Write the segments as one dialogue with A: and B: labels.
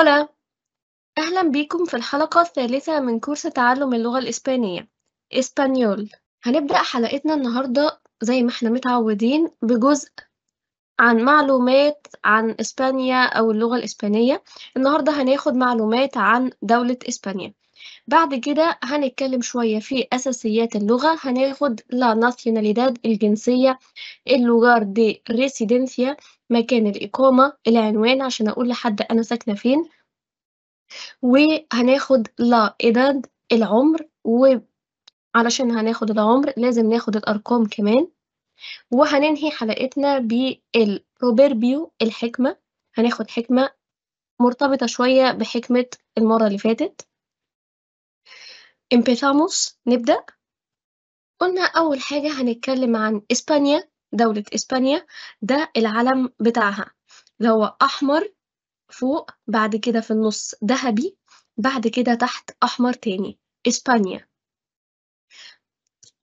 A: Hola, أهلا بيكم في الحلقة الثالثة من كورس تعلم اللغة الإسبانية إسبانيول هنبدأ حلقتنا النهاردة زي ما احنا متعودين بجزء عن معلومات عن إسبانيا أو اللغة الإسبانية النهاردة هناخد معلومات عن دولة إسبانيا بعد كده هنتكلم شوية في أساسيات اللغة هناخد لا ناسيوناليداد الجنسية اللغار دي ريسيدنسيا مكان الإقامة، العنوان عشان أقول لحد أنا ساكنة فين، وهناخد لا إداد العمر وعلشان هناخد العمر لازم ناخد الأرقام كمان، وهننهي حلقتنا بالproverbio الحكمة، هناخد حكمة مرتبطة شوية بحكمة المرة اللي فاتت. امبيثاموس نبدأ قلنا أول حاجة هنتكلم عن إسبانيا دولة إسبانيا ده العلم بتاعها اللي هو أحمر فوق بعد كده في النص ذهبي بعد كده تحت أحمر تاني إسبانيا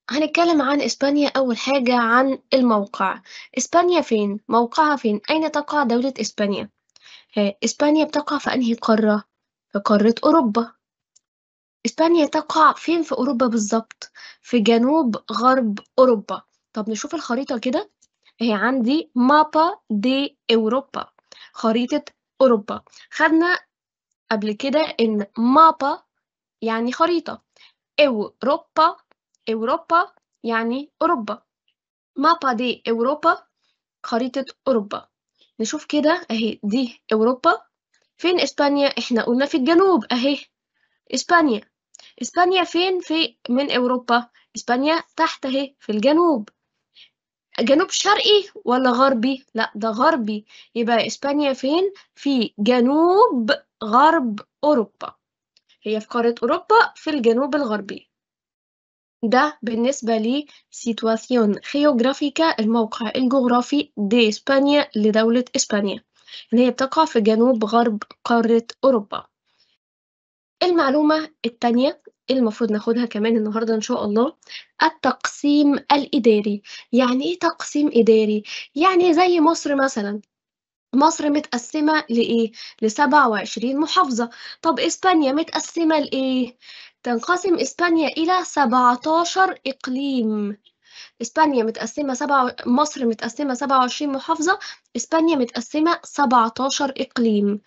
A: هنتكلم عن إسبانيا أول حاجة عن الموقع إسبانيا فين؟ موقعها فين؟ أين تقع دولة إسبانيا؟ آه، إسبانيا بتقع في أنهي قارة؟ في قارة أوروبا إسبانيا تقع فين في أوروبا بالظبط؟ في جنوب غرب أوروبا طب نشوف الخريطة كده هي عندي مابا دي أوروبا خريطة أوروبا خدنا قبل كده إن مابا يعني خريطة أوروبا أوروبا يعني أوروبا مابا دي أوروبا خريطة أوروبا نشوف كده أهي دي أوروبا فين إسبانيا؟ إحنا قلنا في الجنوب أهي إسبانيا إسبانيا فين في من أوروبا؟ إسبانيا تحت أهي في الجنوب جنوب شرقي ولا غربي لا ده غربي يبقى اسبانيا فين في جنوب غرب اوروبا هي في قاره اوروبا في الجنوب الغربي ده بالنسبة لي سيتواسيون خيوغرافيكا الموقع الجغرافي دي إسبانيا لدولة إسبانيا اللي هي بتقع في جنوب غرب قارة أوروبا المعلومة التانية إيه المفروض ناخدها كمان النهارده إن شاء الله، التقسيم الإداري، يعني إيه تقسيم إداري؟ يعني زي مصر مثلًا، مصر متقسمة لسبعة وعشرين محافظة، طب إسبانيا متقسمة لإيه؟ تنقسم إسبانيا إلى سبعتاشر إقليم، إسبانيا متقسمة سبعة مصر متقسمة سبعة وعشرين محافظة، إسبانيا متقسمة سبعتاشر إقليم.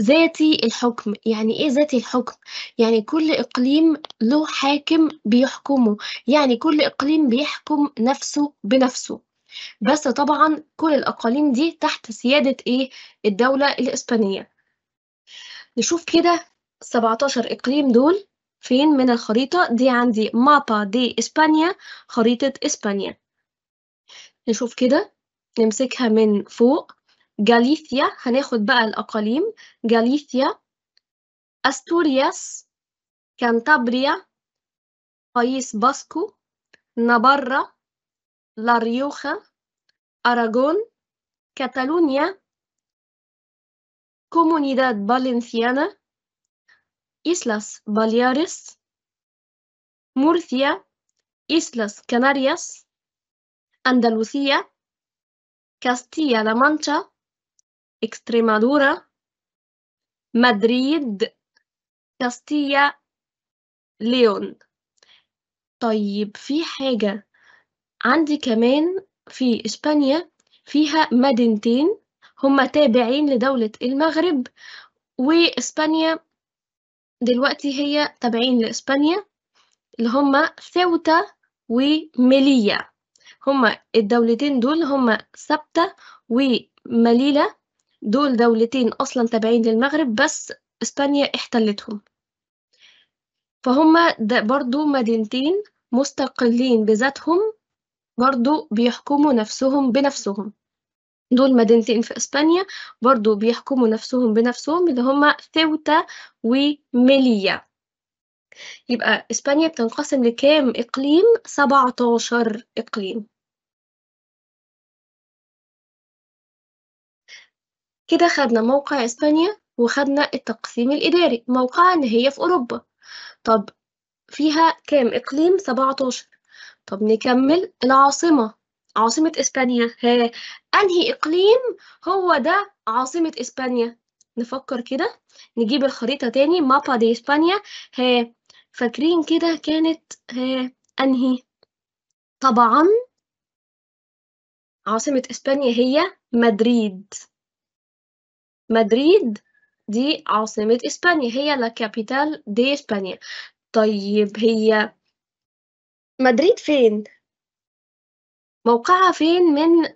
A: ذاتي الحكم يعني ايه ذاتي الحكم يعني كل اقليم له حاكم بيحكمه يعني كل اقليم بيحكم نفسه بنفسه بس طبعا كل الاقاليم دي تحت سيادة ايه الدولة الاسبانية نشوف كده 17 اقليم دول فين من الخريطة دي عندي مابا دي اسبانيا خريطة اسبانيا نشوف كده نمسكها من فوق جاليثيا هناخد بقى الأقاليم جاليثيا أستورياس كانتابريا بايس باسكو نابارا لاريوخا أراغون كاتالونيا كومونيداد بالنسيانا إسلاس بالياريس مورثيا إسلاس كنارياس أندلسية كاستيا لامانشا إكستريمادورا مدريد كاستيا ليون طيب في حاجة عندي كمان في إسبانيا فيها مدينتين هما تابعين لدولة المغرب وإسبانيا دلوقتي هي تابعين لإسبانيا اللي هما ساوتا وميليا هما الدولتين دول هما سبتة ومليلة دول دولتين أصلا تابعين للمغرب بس إسبانيا احتلتهم فهما ده برضو مدينتين مستقلين بذاتهم برضو بيحكموا نفسهم بنفسهم دول مدينتين في إسبانيا برضو بيحكموا نفسهم بنفسهم اللي هما ثوتا وميليا يبقى إسبانيا بتنقسم لكام إقليم؟ 17 إقليم كده خدنا موقع إسبانيا وخدنا التقسيم الإداري موقعها إن هي في أوروبا طب فيها كام إقليم؟ 17 طب نكمل العاصمة عاصمة إسبانيا ها أنهي إقليم هو ده عاصمة إسبانيا؟ نفكر كده نجيب الخريطة تاني مابا دي إسبانيا ها فاكرين كده كانت ها أنهي؟ طبعا عاصمة إسبانيا هي مدريد مدريد دي عاصمة إسبانيا هي لا كابيتال دي إسبانيا طيب هي مدريد فين؟ موقعها فين من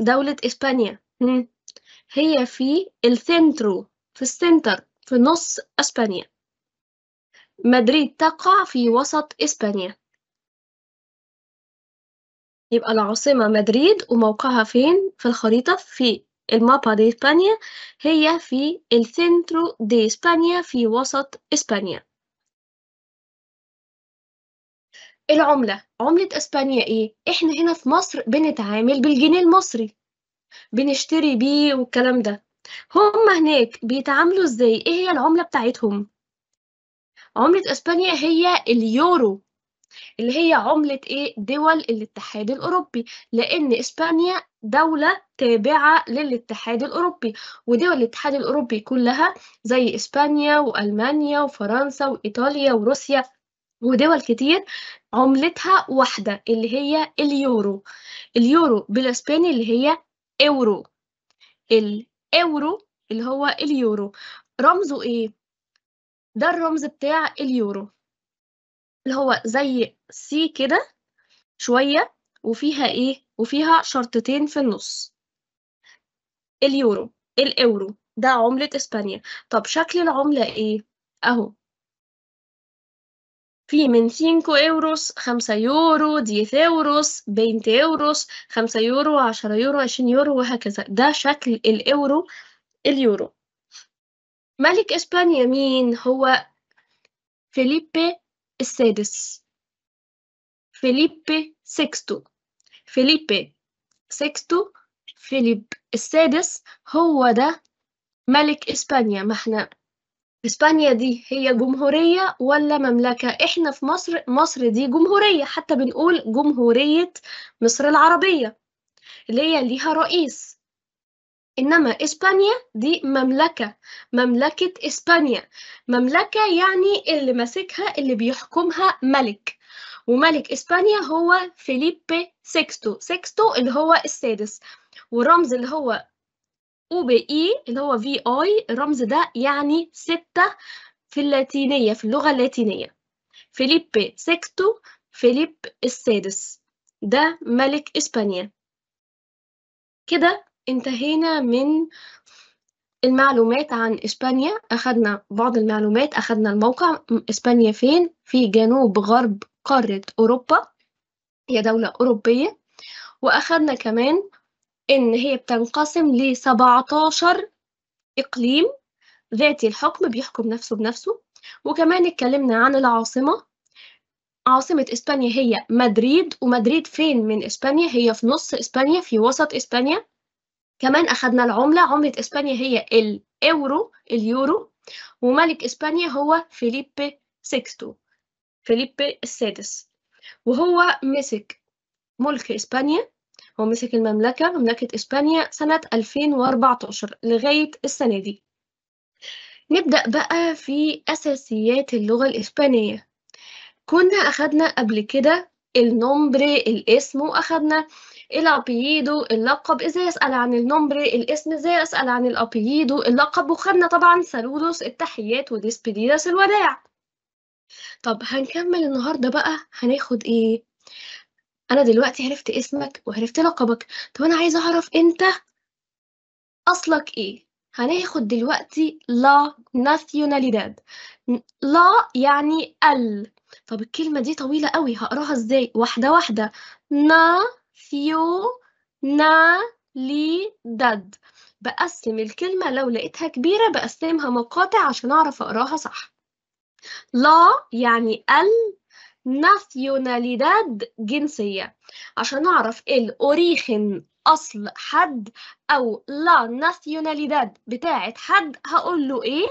A: دولة إسبانيا؟ هي في السنترو في السنتر في نص أسبانيا مدريد تقع في وسط إسبانيا يبقى العاصمة مدريد وموقعها فين في الخريطة في المابا دي إسبانيا هي في السنترو دي إسبانيا في وسط إسبانيا العملة عملة إسبانيا إيه؟ إحنا هنا في مصر بنتعامل بالجنيه المصري بنشتري بيه والكلام ده هما هناك بيتعاملوا إزاي؟ إيه هي العملة بتاعتهم؟ عملة إسبانيا هي اليورو اللي هي عملة إيه دول الاتحاد الأوروبي لأن إسبانيا دولة تابعة للاتحاد الأوروبي ودول الاتحاد الأوروبي كلها زي إسبانيا وألمانيا وفرنسا وإيطاليا وروسيا ودول كتير عملتها واحدة اللي هي اليورو اليورو بالإسباني اللي هي أورو الأورو اللي هو اليورو رمزه إيه؟ ده الرمز بتاع اليورو اللي هو زي سي كده شوية وفيها إيه؟ وفيها شرطتين في النص اليورو الإورو ده عملة إسبانيا طب شكل العملة إيه؟ أهو في من 5 يوروس 5 يورو 10 يوروس 20 يوروس 5 يورو 10 يورو 20 يورو وهكذا ده شكل الإورو اليورو ملك إسبانيا مين هو فيليبي السادس فيليبي سيكستو فيليبي سيكستو فيليب السادس هو ده ملك إسبانيا ما احنا إسبانيا دي هي جمهورية ولا مملكة احنا في مصر مصر دي جمهورية حتى بنقول جمهورية مصر العربية اللي هي ليها رئيس إنما إسبانيا دي مملكة مملكة إسبانيا مملكة يعني اللي ماسكها اللي بيحكمها ملك وملك إسبانيا هو فيليبي سيكستو سيكستو اللي هو السادس والرمز اللي هو او بي اي اللي هو في اي الرمز ده يعني ستة في اللاتينية في اللغة اللاتينية فيليبي سيكستو فيليب السادس ده ملك إسبانيا كده انتهينا من المعلومات عن إسبانيا أخذنا بعض المعلومات أخذنا الموقع إسبانيا فين في جنوب غرب قارة أوروبا هي دولة أوروبية وأخذنا كمان إن هي بتنقسم ل 17 إقليم ذاتي الحكم بيحكم نفسه بنفسه وكمان اتكلمنا عن العاصمة عاصمة إسبانيا هي مدريد ومدريد فين من إسبانيا هي في نص إسبانيا في وسط إسبانيا كمان أخذنا العملة عملة إسبانيا هي الإورو اليورو وملك إسبانيا هو فيليب سيكستو فيليب السادس وهو مسك ملك إسبانيا هو مسك المملكة مملكة إسبانيا سنة 2014 لغاية السنة دي نبدأ بقى في أساسيات اللغة الإسبانية كنا أخدنا قبل كده النومبري الاسم واخدنا الابييدو اللقب ازاي اسال عن النومبري الاسم ازاي اسال عن الابييدو اللقب وخدنا طبعا سالودوس التحيات وديسبيديداس الوداع طب هنكمل النهارده بقى هناخد ايه انا دلوقتي عرفت اسمك وعرفت لقبك طب انا عايزه اعرف انت اصلك ايه هناخد دلوقتي لا ناسيوناليداد لا يعني ال طب الكلمة دي طويلة قوي هقراها ازاي واحدة واحدة نا فيو نا لي داد بقسم الكلمة لو لقيتها كبيرة بقسمها مقاطع عشان أعرف أقراها صح لا يعني ال ناسيوناليداد جنسية عشان أعرف الأوريخن أصل حد أو لا ناسيوناليداد بتاعة حد هقول له إيه؟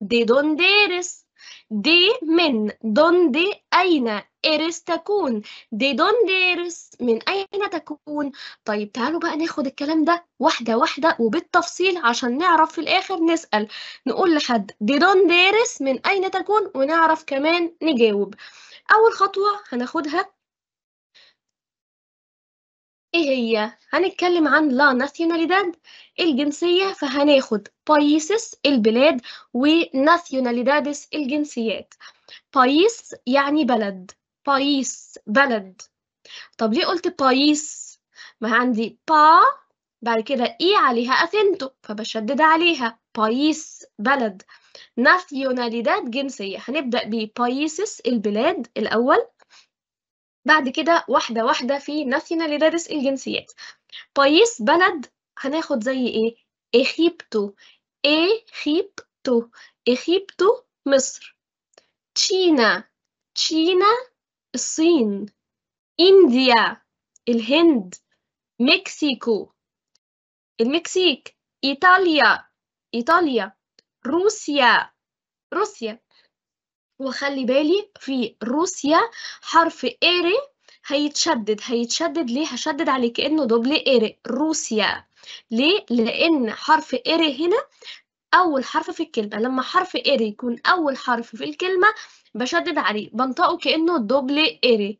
A: دي دونديرس دي من دونde أين إيرس تكون دي دونde إيرس من أين تكون طيب تعالوا بقى ناخد الكلام ده واحدة واحدة وبالتفصيل عشان نعرف في الآخر نسأل نقول لحد دي دونde إيرس من أين تكون ونعرف كمان نجاوب أول خطوة هناخدها إيه هي؟ هنتكلم عن لا ناسيوناليداد الجنسية فهناخد بايسس البلاد وناسيوناليدادس الجنسيات بايس يعني بلد بايس بلد طب ليه قلت بايس؟ ما عندي با بعد كده إي عليها أثنتو فبشدد عليها بايس بلد ناسيوناليداد جنسية هنبدأ ببايسس البلاد الأول بعد كده واحدة واحدة في نفسنا لدرس الجنسيات بايس بلد هناخد زي ايه إخيبتو إخيبتو إخيبتو مصر تشينا تشينا الصين إنديا الهند مكسيكو المكسيك إيطاليا إيطاليا روسيا روسيا وخلي بالي في روسيا حرف إيري هيتشدد هيتشدد ليه هشدد عليه كأنه دوبل إيري روسيا ليه لأن حرف إيري هنا أول حرف في الكلمة لما حرف إيري يكون أول حرف في الكلمة بشدد عليه بنطقه كأنه دوبل إيري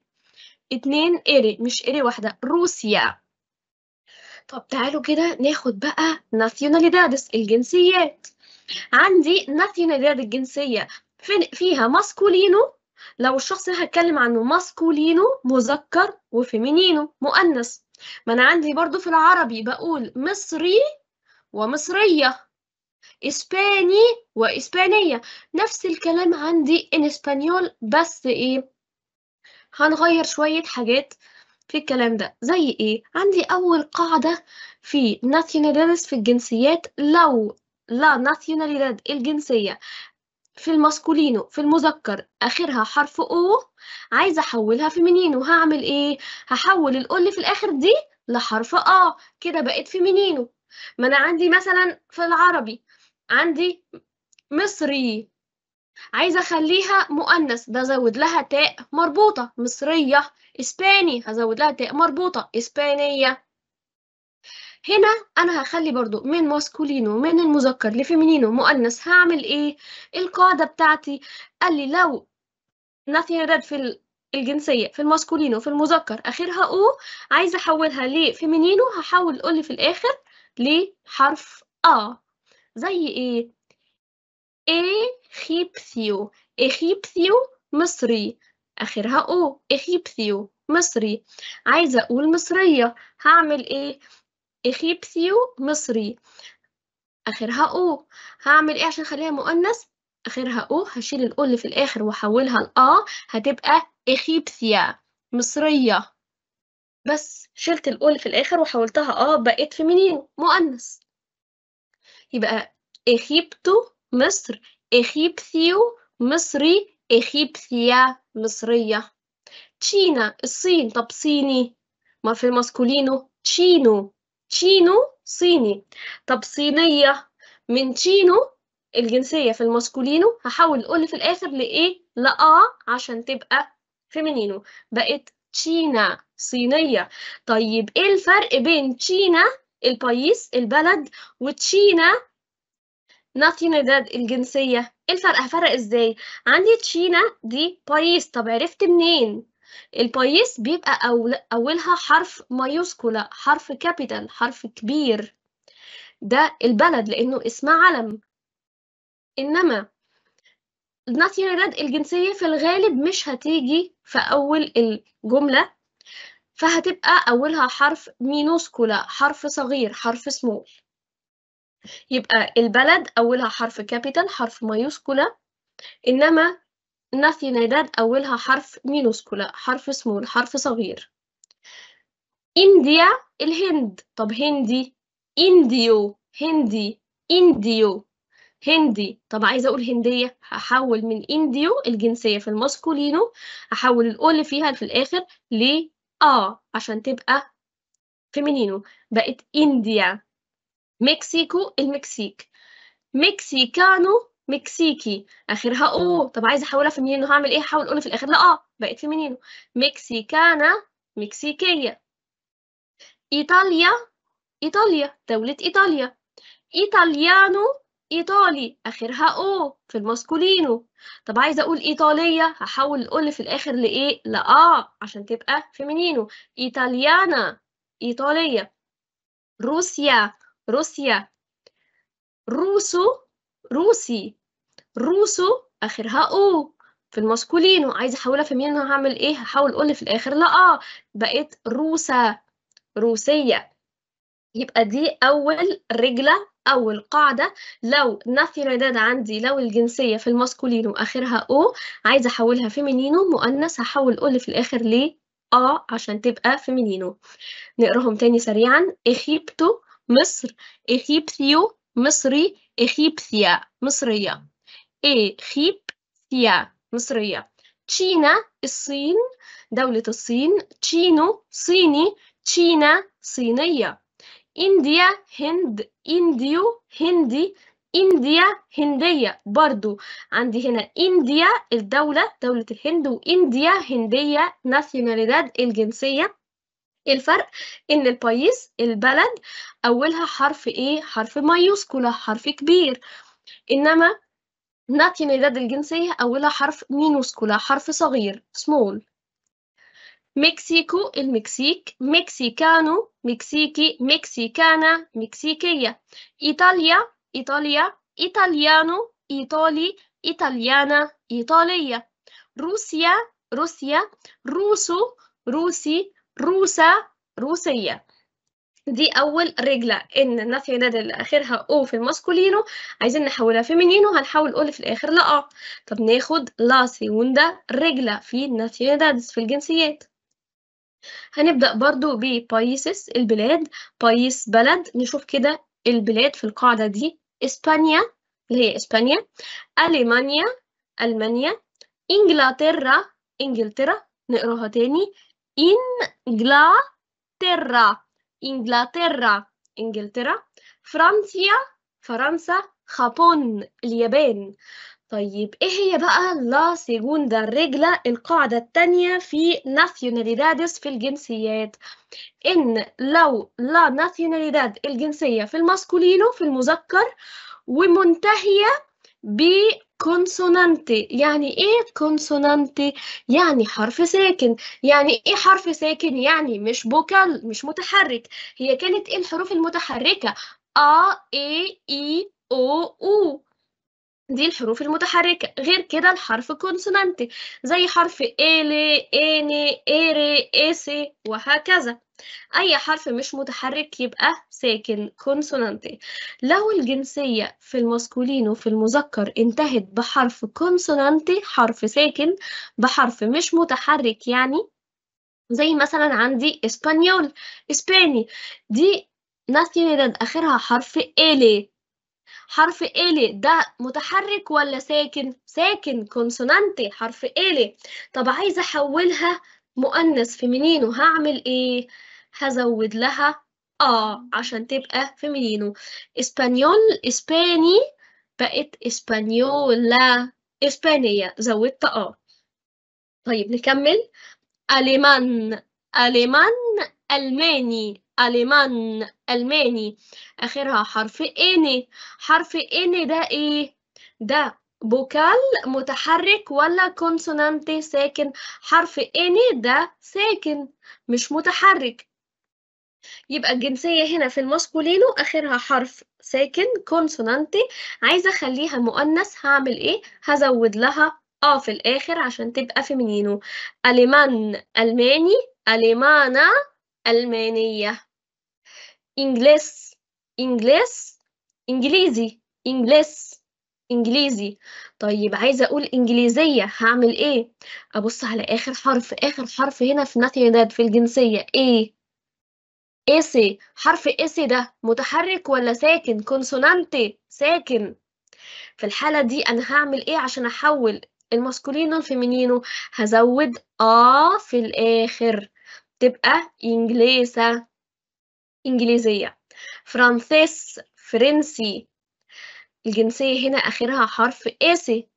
A: اتنين إيري مش إيري واحدة روسيا طب تعالوا كده ناخد بقى ناسيوناليدادس الجنسيات عندي ناسيوناليداد الجنسية فيها ماسكولينو لو الشخص اللي هتكلم عنه ماسكولينو مذكر وفيمينينو مؤنث ما انا عندي برضو في العربي بقول مصري ومصرية اسباني واسبانية نفس الكلام عندي ان اسبانيول بس ايه هنغير شوية حاجات في الكلام ده زي ايه عندي اول قاعدة في nationalidades في الجنسيات لو لا nationalidad الجنسية في الماسكولينو في المذكر اخرها حرف او عايزه احولها في منين هعمل ايه هحول اللي في الاخر دي لحرف اه كده بقت في منينو ما انا عندي مثلا في العربي عندي مصري عايزه اخليها مؤنث ده زود لها تاء مربوطه مصريه اسباني هزود لها تاء مربوطه اسبانيه هنا انا هخلي برضو من ماسكولينو من المذكر لفيمينينو مؤنث هعمل ايه القاعده بتاعتي قال لي لو nothing read في الجنسيه في الماسكولينو في المذكر اخرها او عايزه احولها لفيمينينو هحول قولي في الاخر لحرف ا زي ايه اخيبثيو اخيبثيو مصري اخرها او اخيبثيو مصري عايزه اقول مصريه هعمل ايه إخيبسيو مصري آخرها أو هعمل إيه عشان أخليها مؤنث؟ آخرها أو هشيل الأو اللي في الآخر وأحولها لآ هتبقى إخيبسيا مصرية بس شلت الأو اللي في الآخر وحولتها آه بقت فيمينين مؤنث يبقى إخيبتو مصر إخيبثيو مصري إخيبثيا مصرية تشينا الصين طب صيني ما في الماسكولينو تشينو تشينو صيني طب صينية من تشينو الجنسية في الماسكولينو هحاول أقول في الآخر لإيه لآ عشان تبقى فيمينينو بقت تشينا صينية طيب إيه الفرق بين تشينا البايس البلد وتشينا ناتينيداد الجنسية إيه الفرق هفرق إزاي عندي تشينا دي بايس طب عرفت منين البايس بيبقى أولها حرف مايوسكولا حرف كابيتال حرف كبير ده البلد لأنه اسمها علم إنما ناتيوناليداد الجنسية في الغالب مش هتيجي في أول الجملة فهتبقى أولها حرف مينوسكولا حرف صغير حرف سمول يبقى البلد أولها حرف كابيتال حرف مايوسكولا إنما ناسيوناليداد أولها حرف مينوسكولا حرف سمول حرف صغير إنديا الهند طب هندي إنديو هندي إنديو هندي طب عايزة أقول هندية هحول من إنديو الجنسية في الماسكولينو هحول الأول اللي فيها في الآخر ل آ عشان تبقى فيمينينو بقت إنديا مكسيكو المكسيك مكسيكانو مكسيكي اخرها او طب عايزه احولها في مينينو هعمل ايه هحول اون في الاخر لا اه بقت مينينو مكسيكانا مكسيكيه ايطاليا ايطاليا دوله ايطاليا ايطاليانو ايطالي اخرها او في الماسكولينو طب عايزه اقول ايطاليه هحول الاول في الاخر لايه لا اه عشان تبقى في مينينو ايطاليانا ايطاليه روسيا روسيا روسو روسي روسو اخرها او في الماسكولين وعايزه احولها في مين هعمل ايه هحاول اقول في الاخر لا اه بقيت روسا روسيه يبقى دي اول رجله اول قاعده لو العداد عندي لو الجنسيه في الماسكولين واخرها او عايزه احولها فيمينينو مؤنث هحول اقول في الاخر ليه اه عشان تبقى فيمينينو نقراهم تاني سريعا اخيبتو مصر اخيبثيو مصري اخيبثيا مصريه إي خيب ثيا مصرية تشينا الصين دولة الصين تشينو صيني تشينا صينية إنديا هند إنديو هندي إنديا هندية برضو عندي هنا إنديا الدولة دولة الهند وإنديا هندية ناسيوناليداد الجنسية الفرق إن البايس البلد أولها حرف إيه حرف مايوسكولا حرف كبير إنما ناتينيداد الجنسية أولها حرف مينوسكولا حرف صغير small مكسيكو المكسيك مكسيكانو مكسيكي مكسيكانا مكسيكية إيطاليا إيطاليا إيطاليانو إيطالي إيطاليانا إيطالية روسيا روسيا روسو روسي روسا روسية دي اول رجله ان النفي اللي اخرها او في الماسكولينو عايزين نحولها فيمينينو هنحول او في الاخر لا طب ناخد لا سيوندا رجله في النفي نادلز في الجنسيات هنبدا برضو ببايسس البلاد بايس بلد نشوف كده البلاد في القاعده دي اسبانيا اللي هي اسبانيا المانيا المانيا انجلترا انجلترا نقراها تاني انجلترا إنجلترا إنجلترا فرنسيا فرنسا خابون اليابان طيب إيه هي بقى لا سيجوندا الرجلة القاعدة التانية في ناسيوناليدادس في الجنسيات إن لو لا ناسيوناليداد الجنسية في الماسكولينو في المذكر ومنتهية كونسونانتي يعني ايه كونسونانتي يعني حرف ساكن يعني ايه حرف ساكن يعني مش بوكال مش متحرك هي كانت ايه الحروف المتحركه ا اي اي او او دي الحروف المتحركة غير كده الحرف كونسونانتي زي حرف إلي إني إيري إيسي وهكذا أي حرف مش متحرك يبقى ساكن كونسونانتي لو الجنسية في الماسكولين وفي المذكر انتهت بحرف كونسونانتي حرف ساكن بحرف مش متحرك يعني زي مثلا عندي اسبانيول اسباني دي ناسيونيداد آخرها حرف إلي حرف إلي ده متحرك ولا ساكن؟ ساكن كونسونانتي حرف إلي طب عايزة أحولها مؤنث فيمينين وهعمل إيه؟ هزود لها آه عشان تبقى فيمينينو اسبانيول اسباني بقت اسبانيولا اسبانية زودت آه طيب نكمل ألمان ألمان ألماني ألمان ألماني آخرها حرف إن حرف إن ده إيه؟ ده بوكال متحرك ولا كونسونانت ساكن حرف إن ده ساكن مش متحرك يبقى الجنسية هنا في الماسكولينو آخرها حرف ساكن كونسونانتي عايزة أخليها مؤنث هعمل إيه؟ هزود لها آه في الآخر عشان تبقى فيمينينو ألمان ألماني ألمانا ألمانية إنجليس إنجليس إنجليزي إنجليس إنجليزي طيب عايزة أقول إنجليزية هعمل إيه؟ أبص على آخر حرف آخر حرف هنا في ناتيداد في الجنسية إيه؟ اس حرف اس ده متحرك ولا ساكن كونسونانتي ساكن في الحالة دي أنا هعمل إيه عشان أحول الماسكولينو الفيمينينو هزود آه في الآخر تبقى انجليزه إنجليزية فرانسيس فرنسي الجنسية هنا آخرها حرف إيسي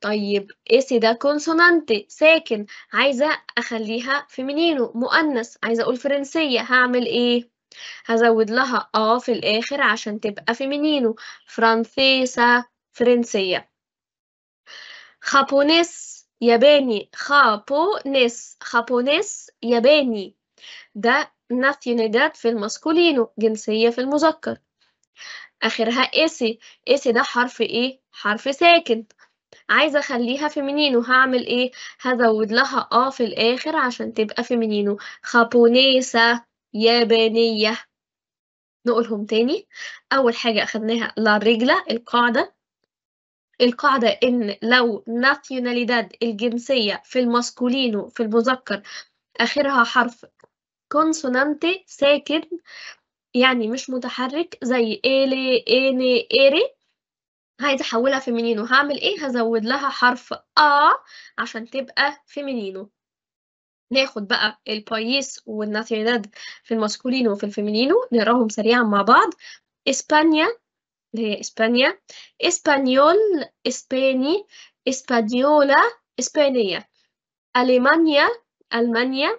A: طيب اس ده كونسونانت ساكن عايزة أخليها فيمينينو مؤنث عايزة أقول فرنسية هعمل إيه؟ هزود لها اه في الآخر عشان تبقى فيمينينو فرانسيسا فرنسية خابونيس ياباني خابونيس خابونيس ياباني ده ناسيونيداد في الماسكولينو جنسية في المذكر آخرها إيسي إيسي ده حرف إيه؟ حرف ساكن عايزة أخليها فيمينينو هعمل إيه؟ هزود لها آه في الآخر عشان تبقى فيمينينو خابونيسة يابانية نقولهم تاني أول حاجة أخدناها لا رجلة القاعدة القاعدة إن لو nationalidad الجنسية في الماسكولينو في المذكر آخرها حرف كونسونانتي ساكن يعني مش متحرك زي إلي إني إيري عايزة أحولها فيمينينو هعمل إيه؟ هزود لها حرف آ عشان تبقى فيمينينو ناخد بقى البايس والناتيوناد في الماسكولينو وفي الفيمينينو نقراهم سريعا مع بعض إسبانيا اللي هي إسبانيا إسبانيول إسباني إسبانيولا إسبانية ألمانيا ألمانيا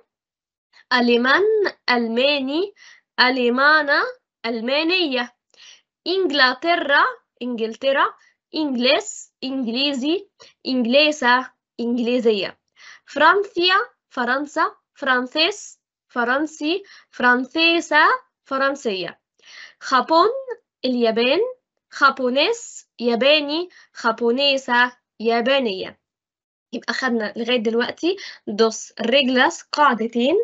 A: ألمان ألماني المانا ألمانية إنجلترا إنجلترا إنجليس إنجليزي انجليسا إنجليزية فرنسيا فرنسا فرانسيس فرنسي فرانسيسا فرنسية خابون اليابان خابونيس ياباني خابونيسا يابانية يبقى خدنا لغاية دلوقتي دوس ريجلاس قاعدتين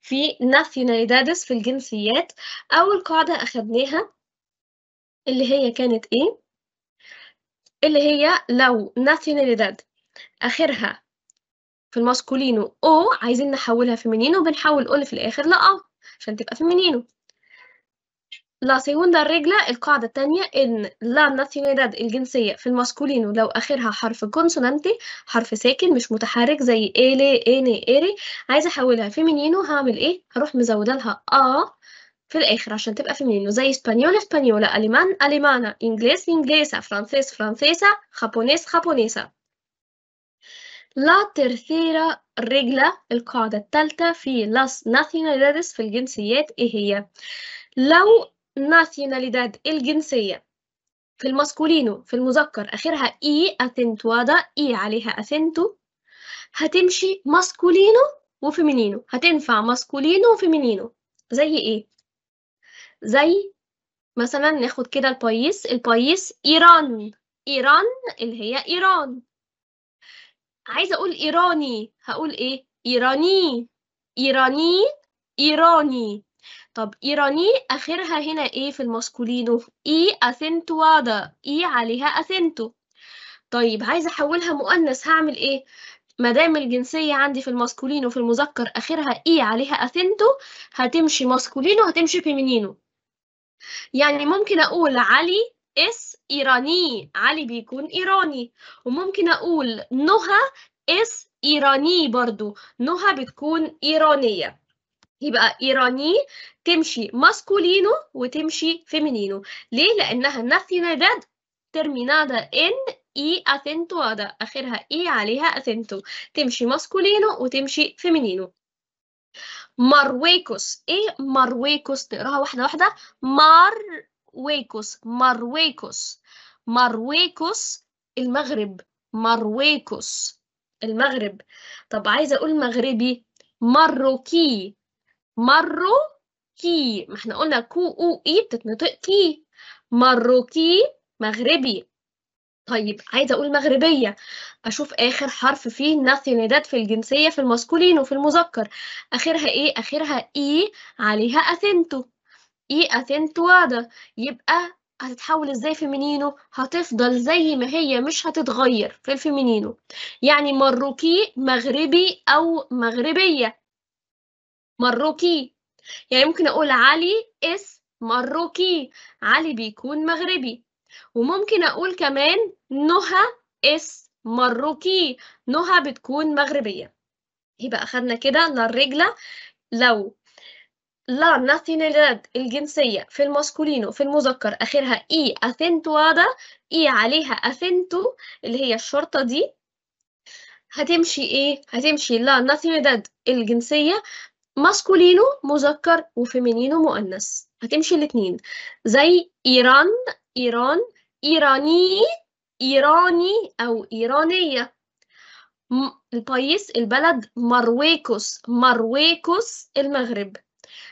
A: في ناسيوناليدادس في الجنسيات أول قاعدة أخدناها اللي هي كانت إيه؟ اللي هي لو nationalidad آخرها في الماسكولينو أو عايزين نحولها فيمينينو بنحول أون في الآخر لأ عشان تبقى فيمينينو لا سيوندا الرجلة القاعدة التانية إن لا ناتيوناليداد الجنسية في الماسكولينو لو آخرها حرف كونسونانتي حرف ساكن مش متحرك زي إيلي إيني إيري عايزة أحولها فيمينينو هعمل إيه؟ هروح مزودة لها آ آه في الآخر عشان تبقى فيمينينو زي اسبانيول اسبانيولا ألمان ألمانا إنجليز إنجليزا فرانسيس فرانسيسا خابونيس خابونيسا لا ترثيرا رجلة القاعدة الثالثة في لاس ناثيناليدادس في الجنسيات إيه هي؟ لو ناثيناليداد الجنسية في الماسكولينو في المذكر آخرها إي أثنتوادا إي عليها أثنتو هتمشي ماسكولينو وفيمينينو هتنفع ماسكولينو وفيمينينو زي إيه؟ زي مثلا ناخد كده البايس البايس إيران إيران اللي هي إيران عايزة أقول إيراني هقول إيه إيراني إيراني إيراني طب إيراني آخرها هنا إيه في الماسكولينو إي أثنتوادا إي عليها أثنتو طيب عايزة أحولها مؤنث هعمل إيه؟ مادام الجنسية عندي في الماسكولينو في المذكر آخرها إي عليها أثنتو هتمشي ماسكولينو هتمشي فيمينينو يعني ممكن أقول علي اس إيراني علي بيكون إيراني وممكن أقول نهى اس إيراني برضو نهى بتكون إيرانية يبقى إيراني تمشي ماسكولينو وتمشي فيمينينو ليه؟ لأنها نداد ترمينادا إن إي هذا آخرها إي عليها أثنتو تمشي ماسكولينو وتمشي فيمينينو مارويكوس ايه مارويكوس نقراها واحده واحده مارويكوس مارويكوس مارويكوس المغرب مارويكوس المغرب طب عايزه اقول مغربي مروكي مروكي ما احنا قلنا كو او اي بتتنطق كي مروكي مغربي طيب عايزة أقول مغربية أشوف آخر حرف فيه ناثينيداد في الجنسية في الماسكولين وفي المذكر آخرها إيه؟ آخرها إي عليها أثنتو إي أثنتوادا يبقى هتتحول ازاي منينو هتفضل زي ما هي مش هتتغير في الفيمينينو يعني مروكي مغربي او مغربيه مروكي يعني ممكن اقول علي اس مروكي علي بيكون مغربي وممكن أقول كمان نهى اس مروكي نهى بتكون مغربية يبقى أخدنا كده للرجلة لو لا ناسيوناليداد الجنسية في الماسكولينو في المذكر آخرها إي أثنتوادا إي عليها أثنتو اللي هي الشرطة دي هتمشي إيه؟ هتمشي لا ناسيوناليداد الجنسية ماسكولينو مذكر وفيمينينو مؤنث هتمشي الاتنين زي إيران إيران إيراني إيراني أو إيرانية البايس البلد مرويكوس مرويكوس المغرب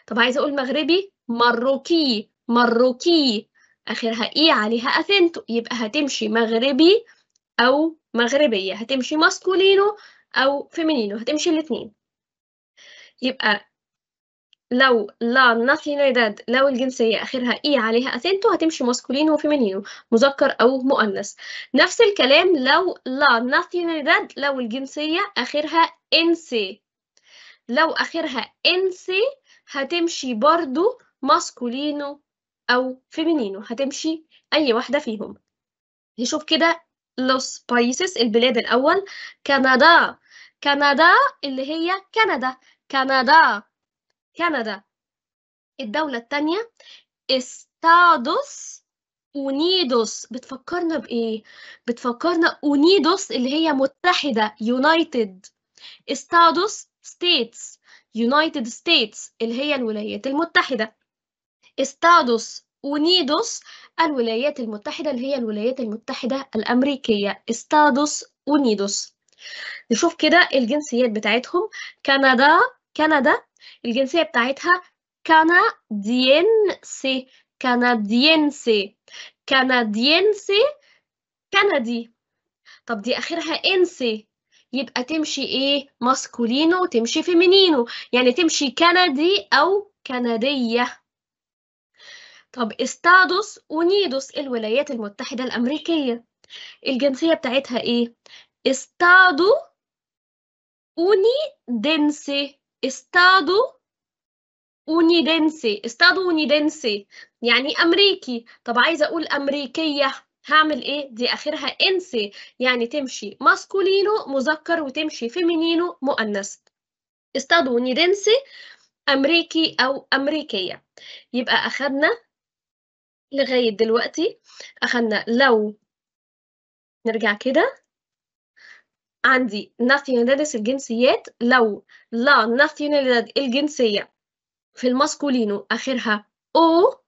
A: طب عايزة أقول مغربي مروكي مروكي آخرها إيه عليها أثنتو يبقى هتمشي مغربي أو مغربية هتمشي ماسكولينو أو فيمينينو هتمشي الاتنين يبقى لو لا ناسيوناليداد لو الجنسية آخرها إي e عليها أسنتو هتمشي ماسكولين وفيمينينو مذكر أو مؤنث نفس الكلام لو لا ناسيوناليداد لو الجنسية آخرها إنسي لو آخرها إنسي هتمشي برضو ماسكولينو أو فيمينينو هتمشي أي واحدة فيهم نشوف كده لوس بايسس البلاد الأول كندا كندا اللي هي كندا كندا كندا الدولة التانية استادوس اونيدوس بتفكرنا بايه بتفكرنا اونيدوس اللي هي متحده يونايتد استادوس ستيتس يونايتد ستيتس اللي هي الولايات المتحده استادوس اونيدوس الولايات المتحده اللي هي الولايات المتحده الامريكيه استادوس اونيدوس نشوف كده الجنسيات بتاعتهم كندا كندا الجنسية بتاعتها كندينسي كندينسي كندينسي كندي طب دي آخرها إنسي يبقى تمشي إيه ماسكولينو وتمشي فيمينينو يعني تمشي كندي أو كندية طب استادوس ونيدوس الولايات المتحدة الأمريكية الجنسية بتاعتها إيه؟ استادو أونيدنسي اونيدنسي استادو اونيدنسي يعني أمريكي طب عايزة أقول أمريكية هعمل إيه؟ دي آخرها إنسي يعني تمشي ماسكولينو مذكر وتمشي فيمينينو مؤنث اونيدنسي أمريكي أو أمريكية يبقى أخدنا لغاية دلوقتي أخدنا لو نرجع كده عندي nationalidades الجنسيات لو لا nationalidad الجنسية في الماسكولينو آخرها أو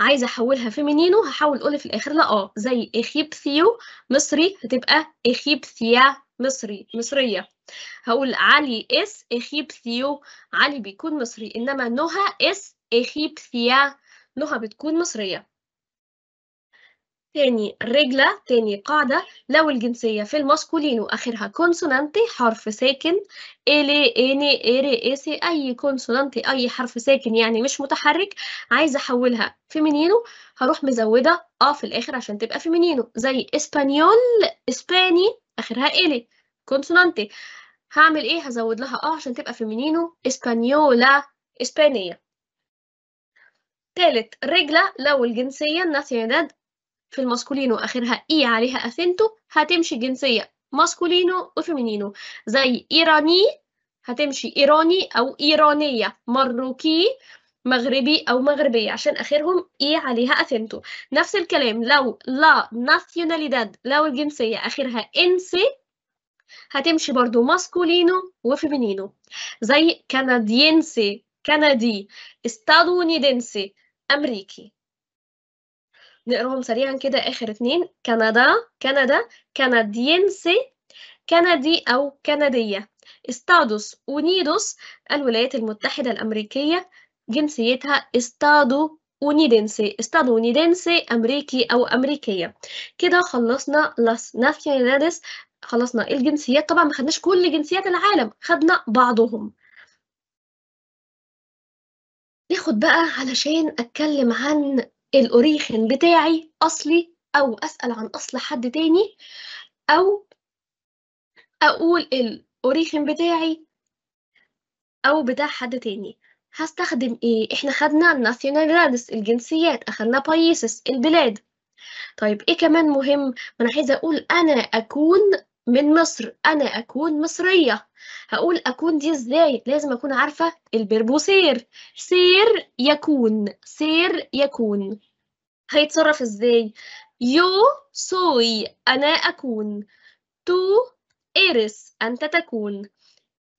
A: عايزة أحولها فيمينينو هحول أقول في الآخر لا أه زي إخيبثيو مصري هتبقى إخيبثيا مصري مصرية هقول علي اس إخيبثيو علي بيكون مصري إنما نهى اس إخيبثيا نهى بتكون مصرية تاني رجلة تاني قاعدة لو الجنسية في الماسكولين وآخرها كونسونانتي حرف ساكن إلي إني إري إيسي أي كونسونانتي أي حرف ساكن يعني مش متحرك عايزة أحولها فيمينينو هروح مزودة آه في الآخر عشان تبقى فيمينينو زي إسبانيول إسباني آخرها إلي كونسونانتي هعمل إيه هزود لها آه عشان تبقى فيمينينو إسبانيولا إسبانية تالت رجلة لو الجنسية ناسيونال في الماسكولينو آخرها إي عليها أثنتو هتمشي جنسية ماسكولينو وفيمينينو زي إيراني هتمشي إيراني أو إيرانية مروكي مغربي أو مغربية عشان آخرهم إي عليها أثنتو نفس الكلام لو لا ناسيوناليداد لو الجنسية آخرها إنسي هتمشي برضو ماسكولينو وفيمينينو زي كندينسي كندي استادونيدنسي أمريكي نقراهم سريعا كده آخر اتنين كندا كندا كندينسي كندي أو كندية استادوس أونيدوس الولايات المتحدة الأمريكية جنسيتها استادو استادو اونيدينسي أمريكي أو أمريكية كده خلصنا لاس نافيانيدس خلصنا الجنسيات طبعا ما خدناش كل جنسيات العالم خدنا بعضهم ناخد بقى علشان أتكلم عن الأوريخن بتاعي أصلي أو أسأل عن أصل حد تاني أو أقول الأوريخن بتاعي أو بتاع حد تاني هستخدم إيه؟ إحنا خدنا national races الجنسيات أخدنا بايسس البلاد طيب إيه كمان مهم؟ ما أنا عايزة أقول أنا أكون من مصر انا اكون مصريه هقول اكون دي ازاي لازم اكون عارفه البربو سير سير يكون سير يكون هيتصرف ازاي يو سوي انا اكون تو إرس أنت تكون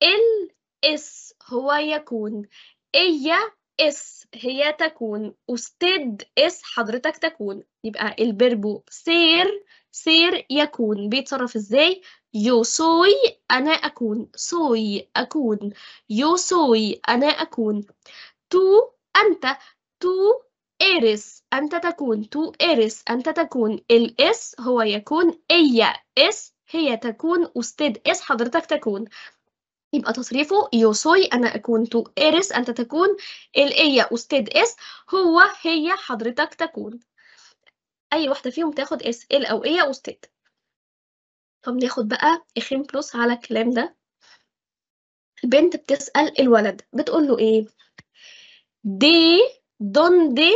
A: ال إس هو يكون إيا إس هي تكون أستد إس حضرتك تكون يبقى البربو سير سير يكون بيتصرف ازاي سوي أنا أكون صوي أكون سوي أنا أكون تو أنت تو إيرس أنت تكون تو إيرس أنت تكون الإس هو يكون إيا إس هي تكون أستاد إس حضرتك تكون يبقى تصريفه سوي أنا أكون تو إيرس أنت تكون الإيا أستاد إس هو هي حضرتك تكون أي واحدة فيهم تاخد اس ال أو اي أو ستيت طب ناخد بقى اخيمبلوس على الكلام ده البنت بتسأل الولد بتقول له ايه دي دي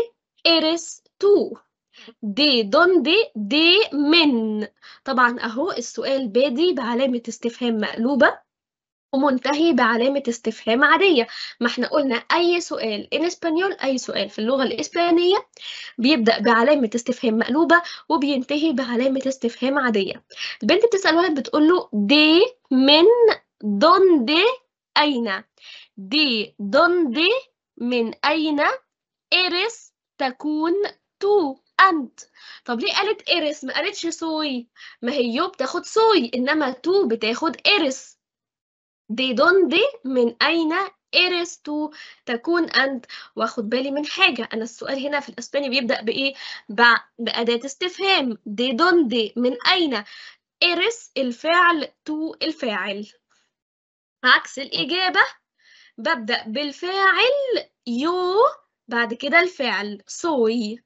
A: eres تو دي دي دي من طبعا اهو السؤال بادي بعلامة استفهام مقلوبة ومنتهي بعلامة استفهام عادية ما احنا قلنا أي سؤال إن اسبانيول أي سؤال في اللغة الإسبانية بيبدأ بعلامة استفهام مقلوبة وبينتهي بعلامة استفهام عادية البنت بتسأل واحد بتقول له دي من دي أين دي دي من أين إيرس تكون تو أنت طب ليه قالت إيرس ما قالتش سوي ما هي بتاخد سوي إنما تو بتاخد إيرس دون دي من أين إيرس تو تكون أنت واخد بالي من حاجة أنا السؤال هنا في الأسباني بيبدأ بإيه؟ بأداة استفهام دون دي من أين إيرس الفعل تو الفاعل عكس الإجابة ببدأ بالفاعل يو بعد كده الفعل soy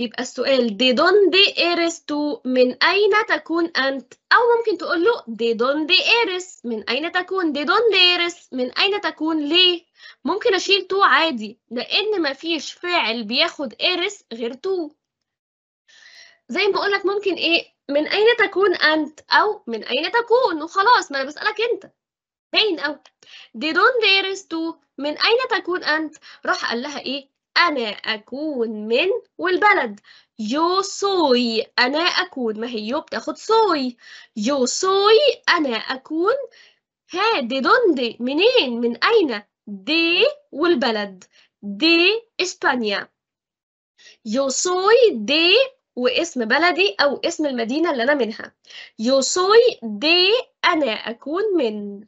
A: يبقى السؤال دي دونde إيرس تو من أين تكون أنت أو ممكن تقول له دي دونde إيرس من أين تكون دي دونde إيرس من أين تكون ليه ممكن أشيل تو عادي لأن مفيش فاعل بياخد إيرس غير تو زي ما بقولك ممكن إيه من أين تكون أنت أو من أين تكون وخلاص ما أنا بسألك أنت باين أوي دي دونde إيرس تو من أين تكون أنت راح قال لها إيه أنا أكون من والبلد يو سوي أنا أكون ما هي يو بتاخد سوي يو سوي أنا أكون ها دي دوندي منين من أين دي والبلد دي إسبانيا يو سوي دي واسم بلدي أو اسم المدينة اللي أنا منها يو سوي دي أنا أكون من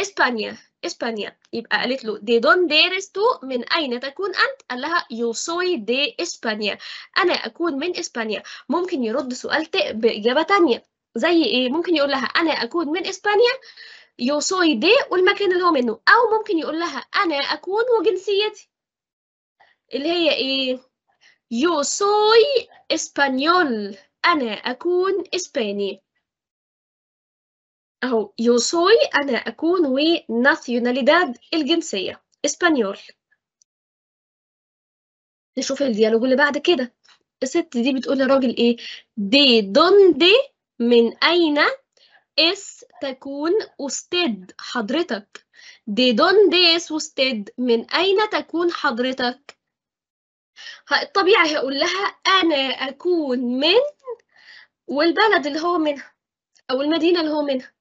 A: إسبانيا إسبانيا يبقى قالت له دي دون ديرستو من أين تكون أنت؟ قال لها يو سوي دي إسبانيا أنا أكون من إسبانيا ممكن يرد سؤال بإجابة تانية زي إيه؟ ممكن يقول لها أنا أكون من إسبانيا يو سوي دي والمكان اللي هو منه أو ممكن يقول لها أنا أكون وجنسيتي اللي هي إيه؟ يو سوي إسبانيول أنا أكون إسباني أهو يو سوي أنا أكون وي ناسيوناليداد الجنسية اسبانيول نشوف الديالوج اللي بعد كده الست دي بتقول للراجل إيه دي دوندي من أين اس تكون استاد حضرتك دي دوندي اس استاد من أين تكون حضرتك الطبيعي هقول لها أنا أكون من والبلد اللي هو منها أو المدينة اللي هو منها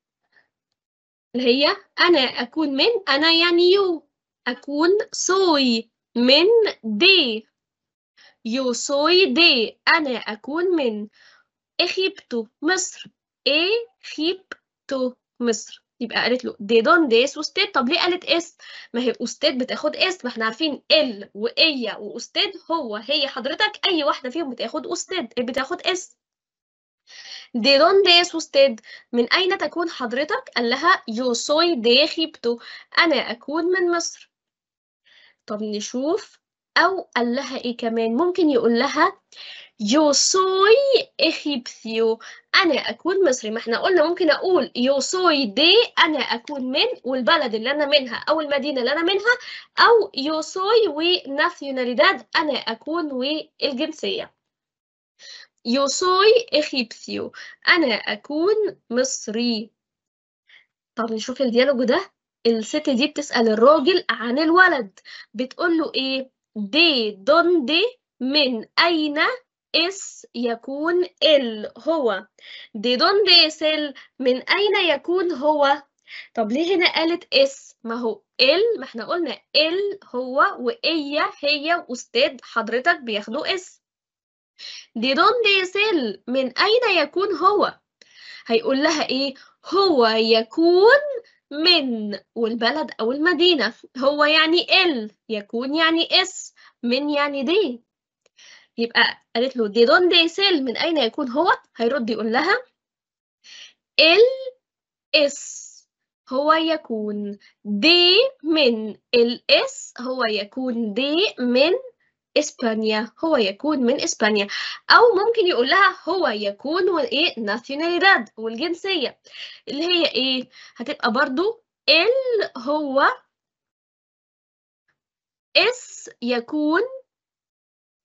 A: اللي هي أنا أكون من أنا يعني يو أكون سوي من دي يو سوي دي أنا أكون من إخيبتو مصر إخيبتو مصر يبقى قالت له دي دون ديس وستيد طب ليه قالت اس ما هي استاذ بتاخد اس ما احنا عارفين ال وايه واستاذ هو هي حضرتك اي واحده فيهم بتاخد استاذ بتاخد اس ¿De dónde يا usted؟ من أين تكون حضرتك؟ قال لها يو سوي دي Egipto أنا أكون من مصر طب نشوف أو قال لها إيه كمان ممكن يقول لها يو سوي egipcio أنا أكون مصري ما احنا قلنا ممكن أقول يو سوي دي أنا أكون من والبلد اللي أنا منها أو المدينة اللي أنا منها أو يو سوي و أنا أكون والجنسية يو سوي egipcio. أنا أكون مصري. طب نشوف الديالوج ده. الست دي بتسأل الراجل عن الولد. بتقول له إيه؟ دي دي من أين اس يكون ال هو دي دون دي سل من أين يكون هو طب ليه هنا قالت اس ما هو ال ما احنا قلنا ال هو وإيا هي وأستاذ حضرتك بياخدوا اس دي دون يسل من أين يكون هو هيقول لها إيه هو يكون من والبلد أو المدينة هو يعني ال يكون يعني اس من يعني دي يبقى قالت له دي دون دي سيل من أين يكون هو هيرد يقول لها ال اس هو يكون دي من الاس هو يكون دي من إسبانيا هو يكون من إسبانيا أو ممكن يقول لها هو يكون وإيه ناسيوناليداد والجنسية اللي هي إيه هتبقى برضو ال هو اس يكون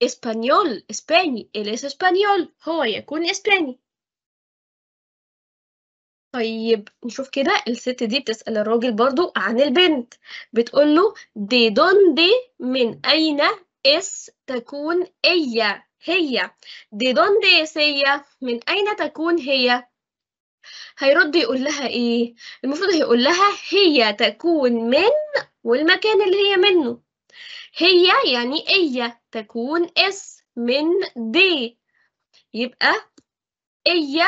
A: اسبانيول اسباني إل إس إسبانيول هو يكون اسباني طيب نشوف كده الست دي بتسأل الراجل برضو عن البنت بتقول له دي دوندي من أين اس تكون إيا هي دي دونde إس هي من أين تكون هي هيرد يقول لها إيه المفروض هيقول لها هي تكون من والمكان اللي هي منه هي يعني إيا تكون اس من دي يبقى إيا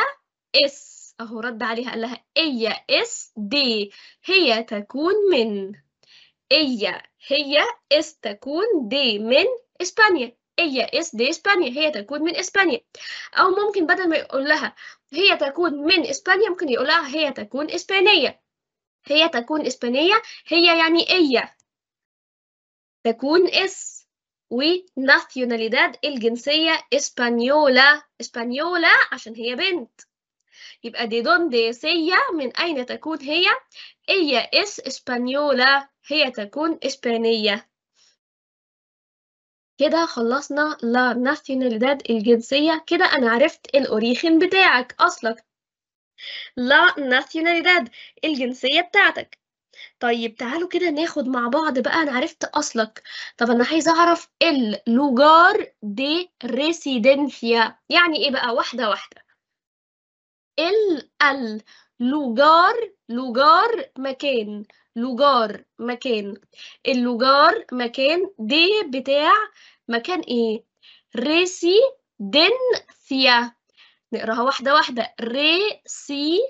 A: اس أهو رد عليها قال لها إيا اس دي هي تكون من هي هي اس تكون دي من اسبانيا هي اس دي اسبانيا هي تكون من اسبانيا او ممكن بدل ما يقول لها هي تكون من اسبانيا ممكن يقول لها هي تكون اسبانيه هي تكون اسبانيه هي يعني هي تكون اس وناسيوناليداد الجنسيه اسبانيولا اسبانيولا عشان هي بنت يبقى دي دونde سيا من أين تكون هي هي اس اسبانيولا هي تكون إسبانية كده خلصنا لا nationalidad الجنسية كده أنا عرفت الأوريخن بتاعك أصلك لا nationalidad الجنسية بتاعتك طيب تعالوا كده ناخد مع بعض بقى أنا عرفت أصلك طب أنا عايزة أعرف اللوجار دي ريسيدنسيا يعني إيه بقى واحدة واحدة ال ال لوجار لوجار مكان لوجار مكان اللوجار مكان دي بتاع مكان ايه ريسي ثيا نقراها واحدة واحدة ريسي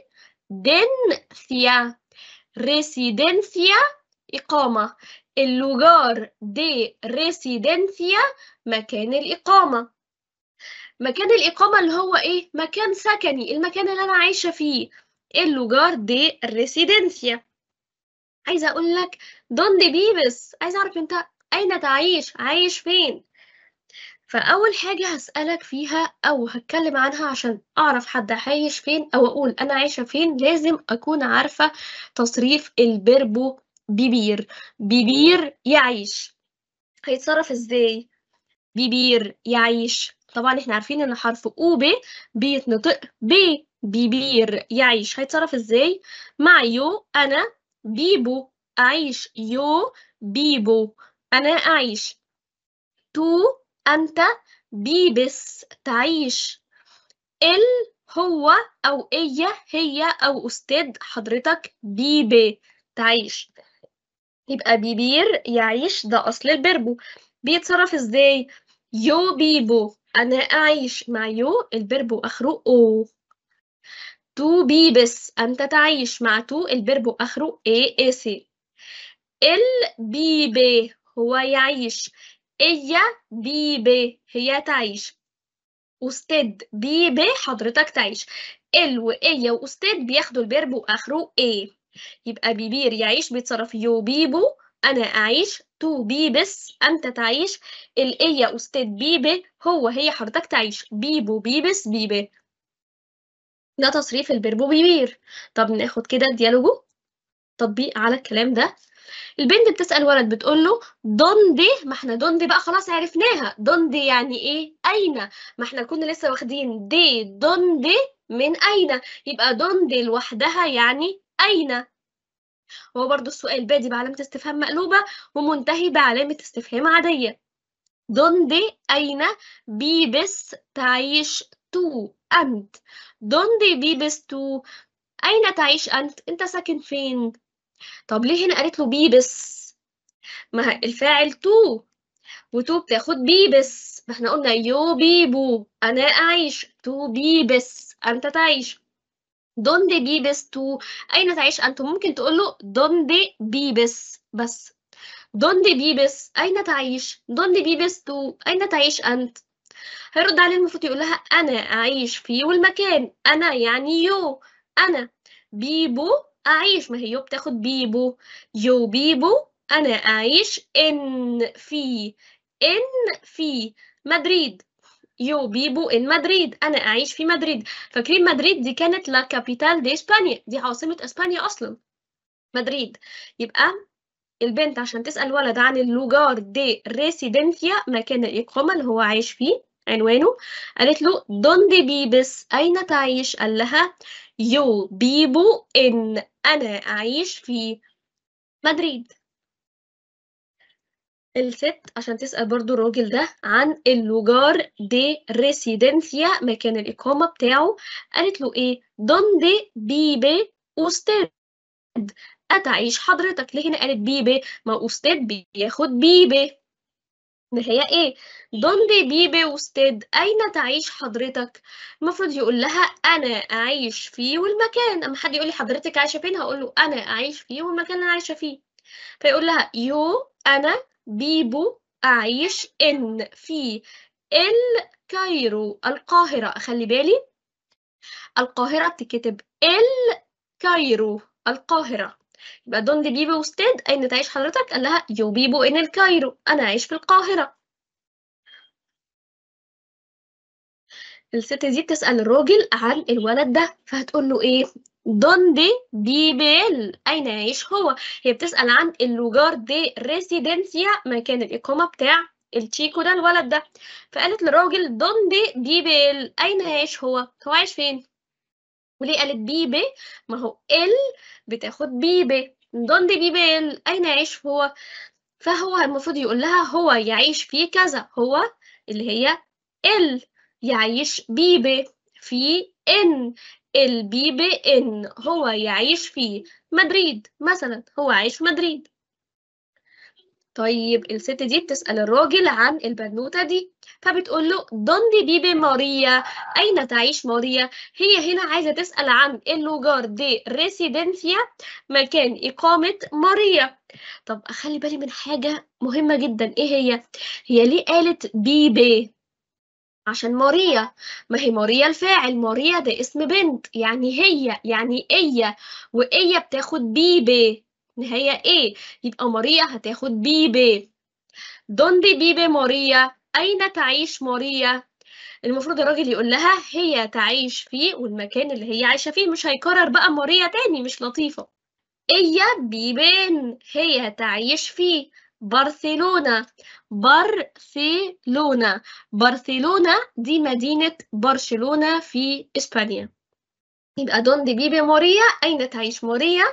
A: دن ثيا إقامة اللوجار دي ثيا مكان الإقامة مكان الإقامة اللي هو إيه؟ مكان سكني المكان اللي أنا عايشة فيه اللوجار دي ريسيدنسيا. عايزة أقول لك دونde بيبس، عايزة أعرف أنت أين تعيش عايش فين فأول حاجة هسألك فيها أو هتكلم عنها عشان أعرف حد عايش فين أو أقول أنا عايشة فين لازم أكون عارفة تصريف البربو بيبير بيبير يعيش هيتصرف إزاي؟ بيبير يعيش طبعا احنا عارفين ان حرف او ب بيتنطق ب بيبير يعيش هيتصرف ازاي مع يو انا بيبو اعيش يو بيبو انا اعيش تو انت بيبس تعيش ال هو او ايه هي او استاذ حضرتك بيبي تعيش يبقى بيبير يعيش ده اصل البربو بيتصرف ازاي يو بيبو أنا أعيش مع يو البربو أخرو أو تو بي بس أنت تعيش مع تو البربو أخرو إي إي سي ال بي بي هو يعيش إيا بي بي هي تعيش أستاذ بي بي حضرتك تعيش ال وإيا وأستاذ بياخدوا البربو أخرو إيه يبقى بيبير يعيش بيتصرف يو بيبو أنا أعيش تو بيبس أنت تعيش الإي يا أستاذ بيبي هو هي حضرتك تعيش بيبو بيبس بيبي ده تصريف البربو بيبير طب ناخد كده ديالوجو تطبيق على الكلام ده البنت بتسأل ولد بتقول له دوندي ما احنا دوندي بقى خلاص عرفناها دوندي يعني ايه اين ما احنا كنا لسه واخدين دي دوندي من اين يبقى دوندي لوحدها يعني اين هو برضو السؤال بادي بعلامة استفهام مقلوبة ومنتهي بعلامة استفهام عادية دوندي أين بيبس تعيش تو أنت دوندي بيبس تو أين تعيش أنت أنت ساكن فين طب ليه هنا قالت له بيبس ما الفاعل تو وتو بتاخد بيبس ما احنا قلنا يو بيبو انا اعيش تو بيبس انت تعيش دوندي بيبس تو أين تعيش أنت ممكن تقول له دوندي بيبس بس دوندي بيبس أين تعيش دوندي بيبس تو أين تعيش أنت هيرد عليه المفروض يقول لها أنا أعيش في والمكان أنا يعني يو أنا بيبو أعيش ما هي يو بتاخد بيبو يو بيبو أنا أعيش إن في إن في مدريد يو بيبو ان مدريد انا اعيش في مدريد فاكرين مدريد دي كانت لا كابيتال دي اسبانيا دي عاصمه اسبانيا اصلا مدريد يبقى البنت عشان تسال ولد عن اللوجار دي ريسيدنسيا مكان الاقامه اللي هو عايش فيه عنوانه قالت له دوندي بيبس اين تعيش قال لها يو بيبو ان انا اعيش في مدريد الست عشان تسأل برضو الراجل ده عن اللوجار دي ريسيدنسيا مكان الإقامة بتاعه قالت له إيه دونde بيبي أستاذ أتعيش حضرتك ليه هنا قالت بيبي ما أستاذ بياخد بيبي ما هي إيه دونde بيبي أستاذ أين تعيش حضرتك المفروض يقول لها أنا أعيش فيه والمكان أما حد يقول لي حضرتك عايشة فين هقول له أنا أعيش فيه والمكان اللي أنا عايشة فيه فيقول لها يو أنا بيبو أعيش إن في الكايرو القاهرة خلي بالي القاهرة بتتكتب الكايرو القاهرة يبقى دون دي بيبو استاد أين تعيش حضرتك؟ قال لها يو بيبو إن الكايرو أنا أعيش في القاهرة الست دي بتسأل الراجل عن الولد ده فهتقول له إيه؟ دوندي vive أين يعيش هو هي بتسأل عن اللوجار دي ريسيدنسيا مكان الإقامة بتاع التشيكو ده الولد ده فقالت للراجل دوندي vive أين يعيش هو هو عايش فين وليه قالت بيبي ما هو ال بتاخد بيبي دوندي vive أين يعيش هو فهو المفروض يقول لها هو يعيش في كذا هو اللي هي ال يعيش بيبي في ان البي ان هو يعيش في مدريد مثلا هو عايش في مدريد طيب الست دي بتسأل الراجل عن البنوتة دي فبتقول له دون دي بيبي ماريا أين تعيش ماريا هي هنا عايزة تسأل عن اللوجار دي ريسيدنسيا مكان إقامة ماريا طب أخلي بالي من حاجة مهمة جدا إيه هي هي ليه قالت بيبي عشان ماريا ما هي ماريا الفاعل ماريا ده اسم بنت يعني هي يعني إيا وإيا بتاخد بيبي هي إيه يبقى ماريا هتاخد بيبي دوندي بيبي ماريا أين تعيش ماريا المفروض الراجل يقول لها هي تعيش فيه والمكان اللي هي عايشة فيه مش هيكرر بقى ماريا تاني مش لطيفة إيا بيبين هي تعيش فيه برشلونة برشلونة برشلونة دي مدينة برشلونة في إسبانيا يبقى دون دي بيبي موريا أين تعيش موريا؟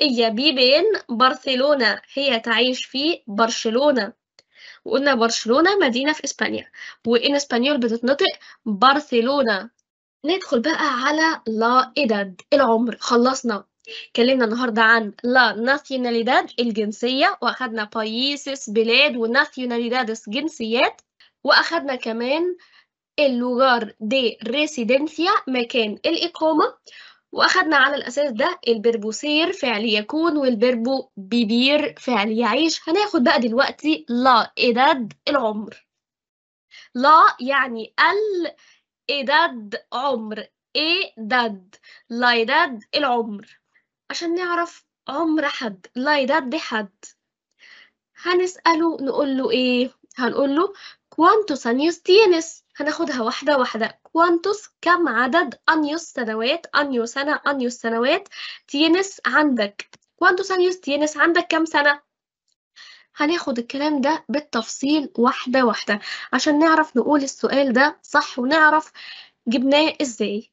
A: بيبي بيبين برشلونة هي تعيش في برشلونة وقلنا برشلونة مدينة في إسبانيا وإن إسبانيول بتتنطق برشلونة ندخل بقى على لا إدد العمر خلصنا اتكلمنا النهارده عن لا ناسيوناليداد الجنسية واخدنا بايسس بلاد وناسيوناليدادس جنسيات واخدنا كمان اللوجار دي ريسيدنسيا مكان الإقامة وأخدنا على الأساس ده البربو سير فعل يكون والبربو بيبير فعل يعيش هناخد بقى دلوقتي لا إداد العمر لا يعني ال إداد عمر إداد لا إداد العمر عشان نعرف عمر حد لايدات دي حد هنسأله نقول له إيه هنقول له كوانتوس أنيوس تينس هناخدها واحدة واحدة كوانتوس كم عدد أنيوس سنوات أنيو سنة أنيوس سنوات تينس عندك كوانتوس أنيوس تينس عندك كم سنة هناخد الكلام ده بالتفصيل واحدة واحدة عشان نعرف نقول السؤال ده صح ونعرف جبناه إزاي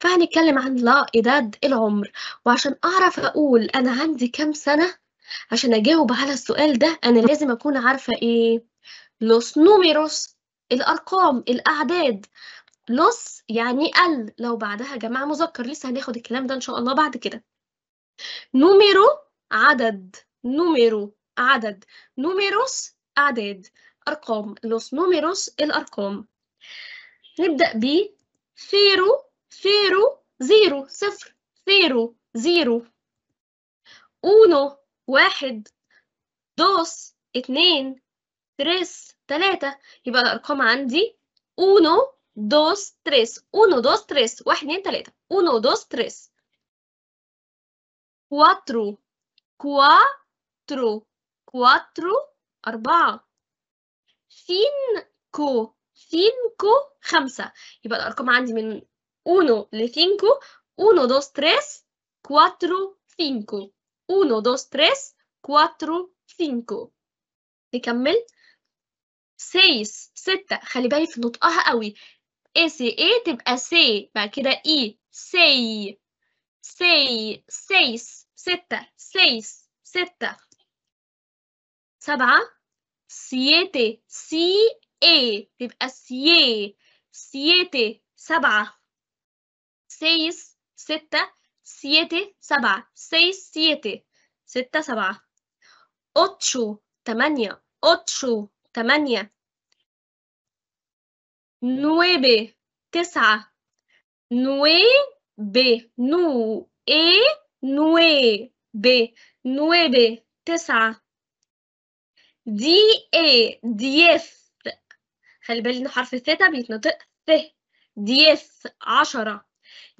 A: فهنتكلم عن لا إداد العمر وعشان أعرف أقول أنا عندي كام سنة عشان أجاوب على السؤال ده أنا لازم أكون عارفة إيه لوس نوميروس الأرقام الأعداد لوس يعني ال لو بعدها جماعة مذكر لسه هناخد الكلام ده إن شاء الله بعد كده نوميرو عدد نوميرو عدد نوميروس أعداد أرقام لوس نوميروس الأرقام نبدأ ب فيرو zero زيرو صفر zero زيرو uno واحد dos اتنين tres تلاتة يبقى الأرقام عندي uno dos tres uno dos tres واحد اتنين تلاتة uno dos tres cuatro cuatro cuatro أربعة cinco cinco خمسة يبقى الأرقام عندي من Uno le cinco, uno dos tres, cuatro cinco. Uno dos tres, cuatro cinco. ¿De camel. Seis, seta. Calibre, if not a hoy. Ese, e, tip a se, para que seis, seis, seta, seis, seta. ¿Sabá? Siete, si, e, teb, a si, siete, sabá. 6 ستة سيتي سبعة 6 سيتي ستة سبعة أوتشو تمانية أوتشو تمانية نويبي تسعة 9 9 9 9 9 بي نويبي تسعة دي اي خلي بالي ان حرف الثيتا بيتنطق ث ديث عشرة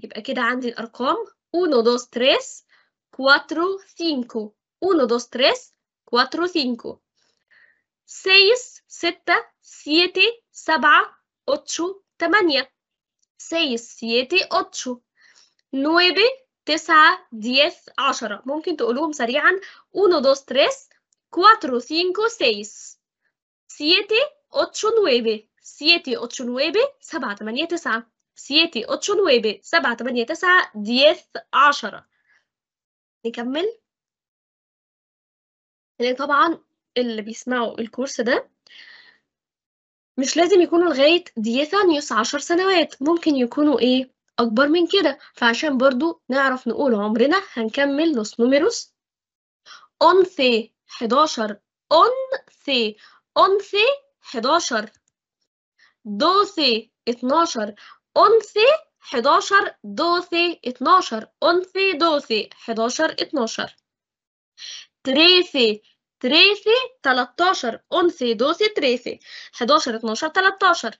A: Y aquí da el arcom, uno dos tres, cuatro cinco. Uno dos tres, cuatro cinco. Seis, seta, siete, seba, ocho, siete, ocho. Nueve, tesa, diez, 10. Momento, ulum, sarian, uno dos tres, cuatro cinco, seis. Siete, ocho nueve. Siete, ocho nueve, سياتي اوتشون ويبي سبعة تمانية تسعة ديث عشرة نكمل لان يعني طبعا اللي بيسمعوا الكورس ده مش لازم يكونوا لغاية ديثانيوس عشر سنوات ممكن يكونوا ايه أكبر من كده فعشان برضو نعرف نقول عمرنا هنكمل لوس نوميروس اون ثي 11 اون ثي اون 11 دوثي 12 أنثى 11 دوثي 12 أنثى دوثي 11 12 تريثي تريثي 13 أنثى دوثي تريثي 11 12 13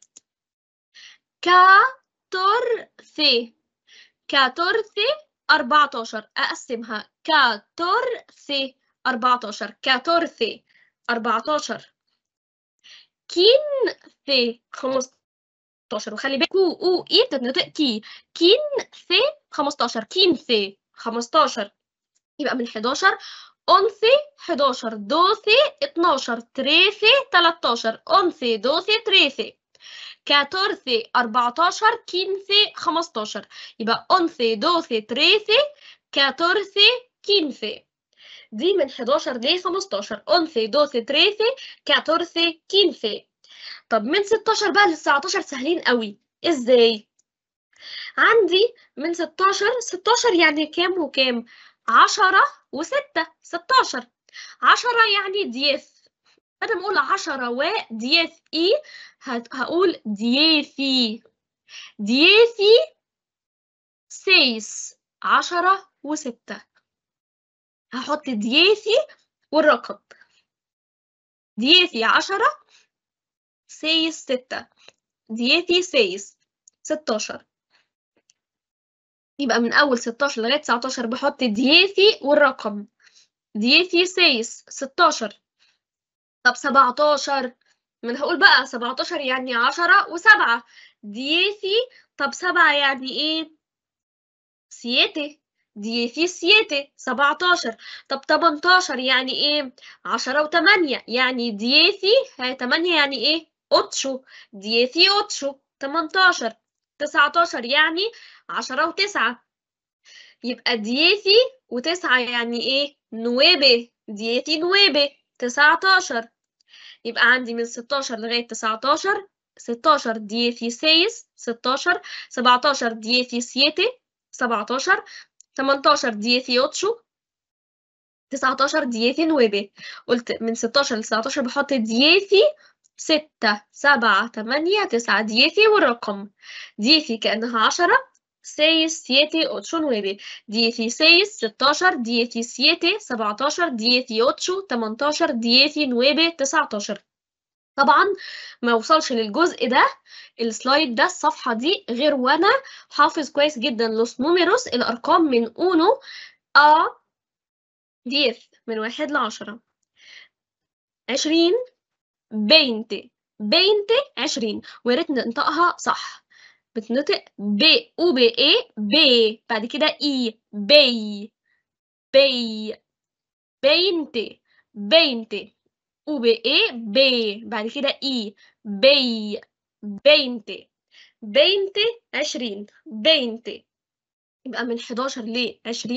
A: كاتورثي كاتورثي 14 أقسمها كاتورثي 14 كاتورثي 14 كينثي 15 16 وخلي بالك او اي بتتنطق كي كين ثي 15 كين ثي 15 يبقى من 11 أونثي 11 دوثي 12 تريثي 13 أونثي دوثي تريثي 14 14 15 15 يبقى أونثي دوثي تريثي 14 15 دي من 11 ل 15 أونثي دوثي تريثي 14 15 طب من 16 بقى لل 19 سهلين قوي ازاي عندي من 16 16 يعني كام وكام 10 و6 16 10 يعني دياف بدل ما اقول 10 و دياف اي هقول ديفي ديفي سيس 10 و6 هحط ديفي والرقم ديفي 10 سايس ستة دياتي سايس ستاشر يبقى من أول ستاشر لغاية تسعتاشر بحط دياتي والرقم دياتي سايس ستاشر طب سبعتاشر ما أنا هقول بقى سبعتاشر يعني عشرة وسبعة دياتي طب سبعة يعني إيه؟ سياتي دي في سياتي سبعتاشر طب تمنتاشر يعني ايه عشرة وتمانية يعني يعني هي تمانية يعني ايه أوتشو ديثي أوتشو تمنتاشر تسعتاشر يعني عشرة وتسعة يبقى ديثي وتسعة يعني إيه نوابة ديثي نوابة تسعتاشر يبقى عندي من ستاشر لغاية تسعتاشر ستاشر ديثي سيس ستاشر سبعتاشر ديثي سيتي سبعتاشر تمنتاشر ديثي أوتشو 19 ديثي نوابه قلت من 16 ل 19 بحط ديثي ستة سبعة تمانية تسعة ديتي والرقم ديتي كأنها عشرة سيس سيتي اوتشو نويبي ديتي سيس ستاشر ديتي سيتي سبعتاشر ديتي اوتشو تمنتاشر ديتي نويبي تسعتاشر طبعا ما وصلش للجزء ده السلايد ده الصفحة دي غير وانا حافظ كويس جدا لوس نوميروس الأرقام من اونو ا ديث من واحد لعشرة عشرين بينتي بينتي عشرين ويا ريت ننطقها صح بتنطق ب او ب اي ب بعد كده اي بي بي بينتي بينتي او ب اي ب بعد كده اي بي بينتي بينتي عشرين بينتي يبقى من 11 ل 20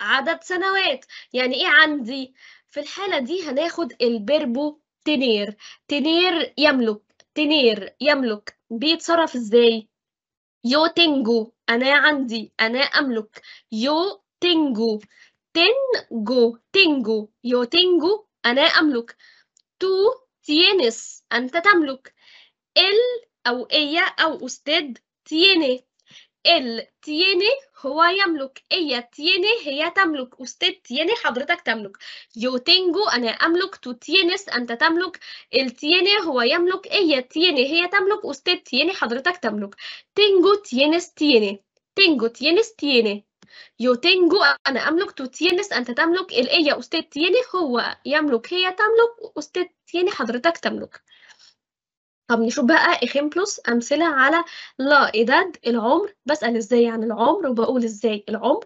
A: عدد سنوات يعني ايه عندي في الحالة دي هناخد البربو تنير تنير يملك تنير يملك بيتصرف ازاي يو تنجو انا عندي انا املك يو تنجو تنجو تنجو يو تنجو انا املك تو تينس انت تملك ال او ايه او استاذ تيني التياني هو يملك اي تيني هي تملك أستاذ تيني حضرتك تملك يو تينجو أنا أملك تو تينس أنت تملك التياني هو يملك اي تيني هي تملك أستاذ تيني حضرتك تملك تينجو تينس تيني تينجو تينس تيني يو تينجو أنا أملك تو تينس أنت تملك الإيه أستاذ تيني هو يملك هي تملك أستاذ تيني حضرتك تملك طب نشوف بقى اخيمبلوس امثله على لا اداد إيه العمر بسال ازاي عن يعني العمر وبقول ازاي العمر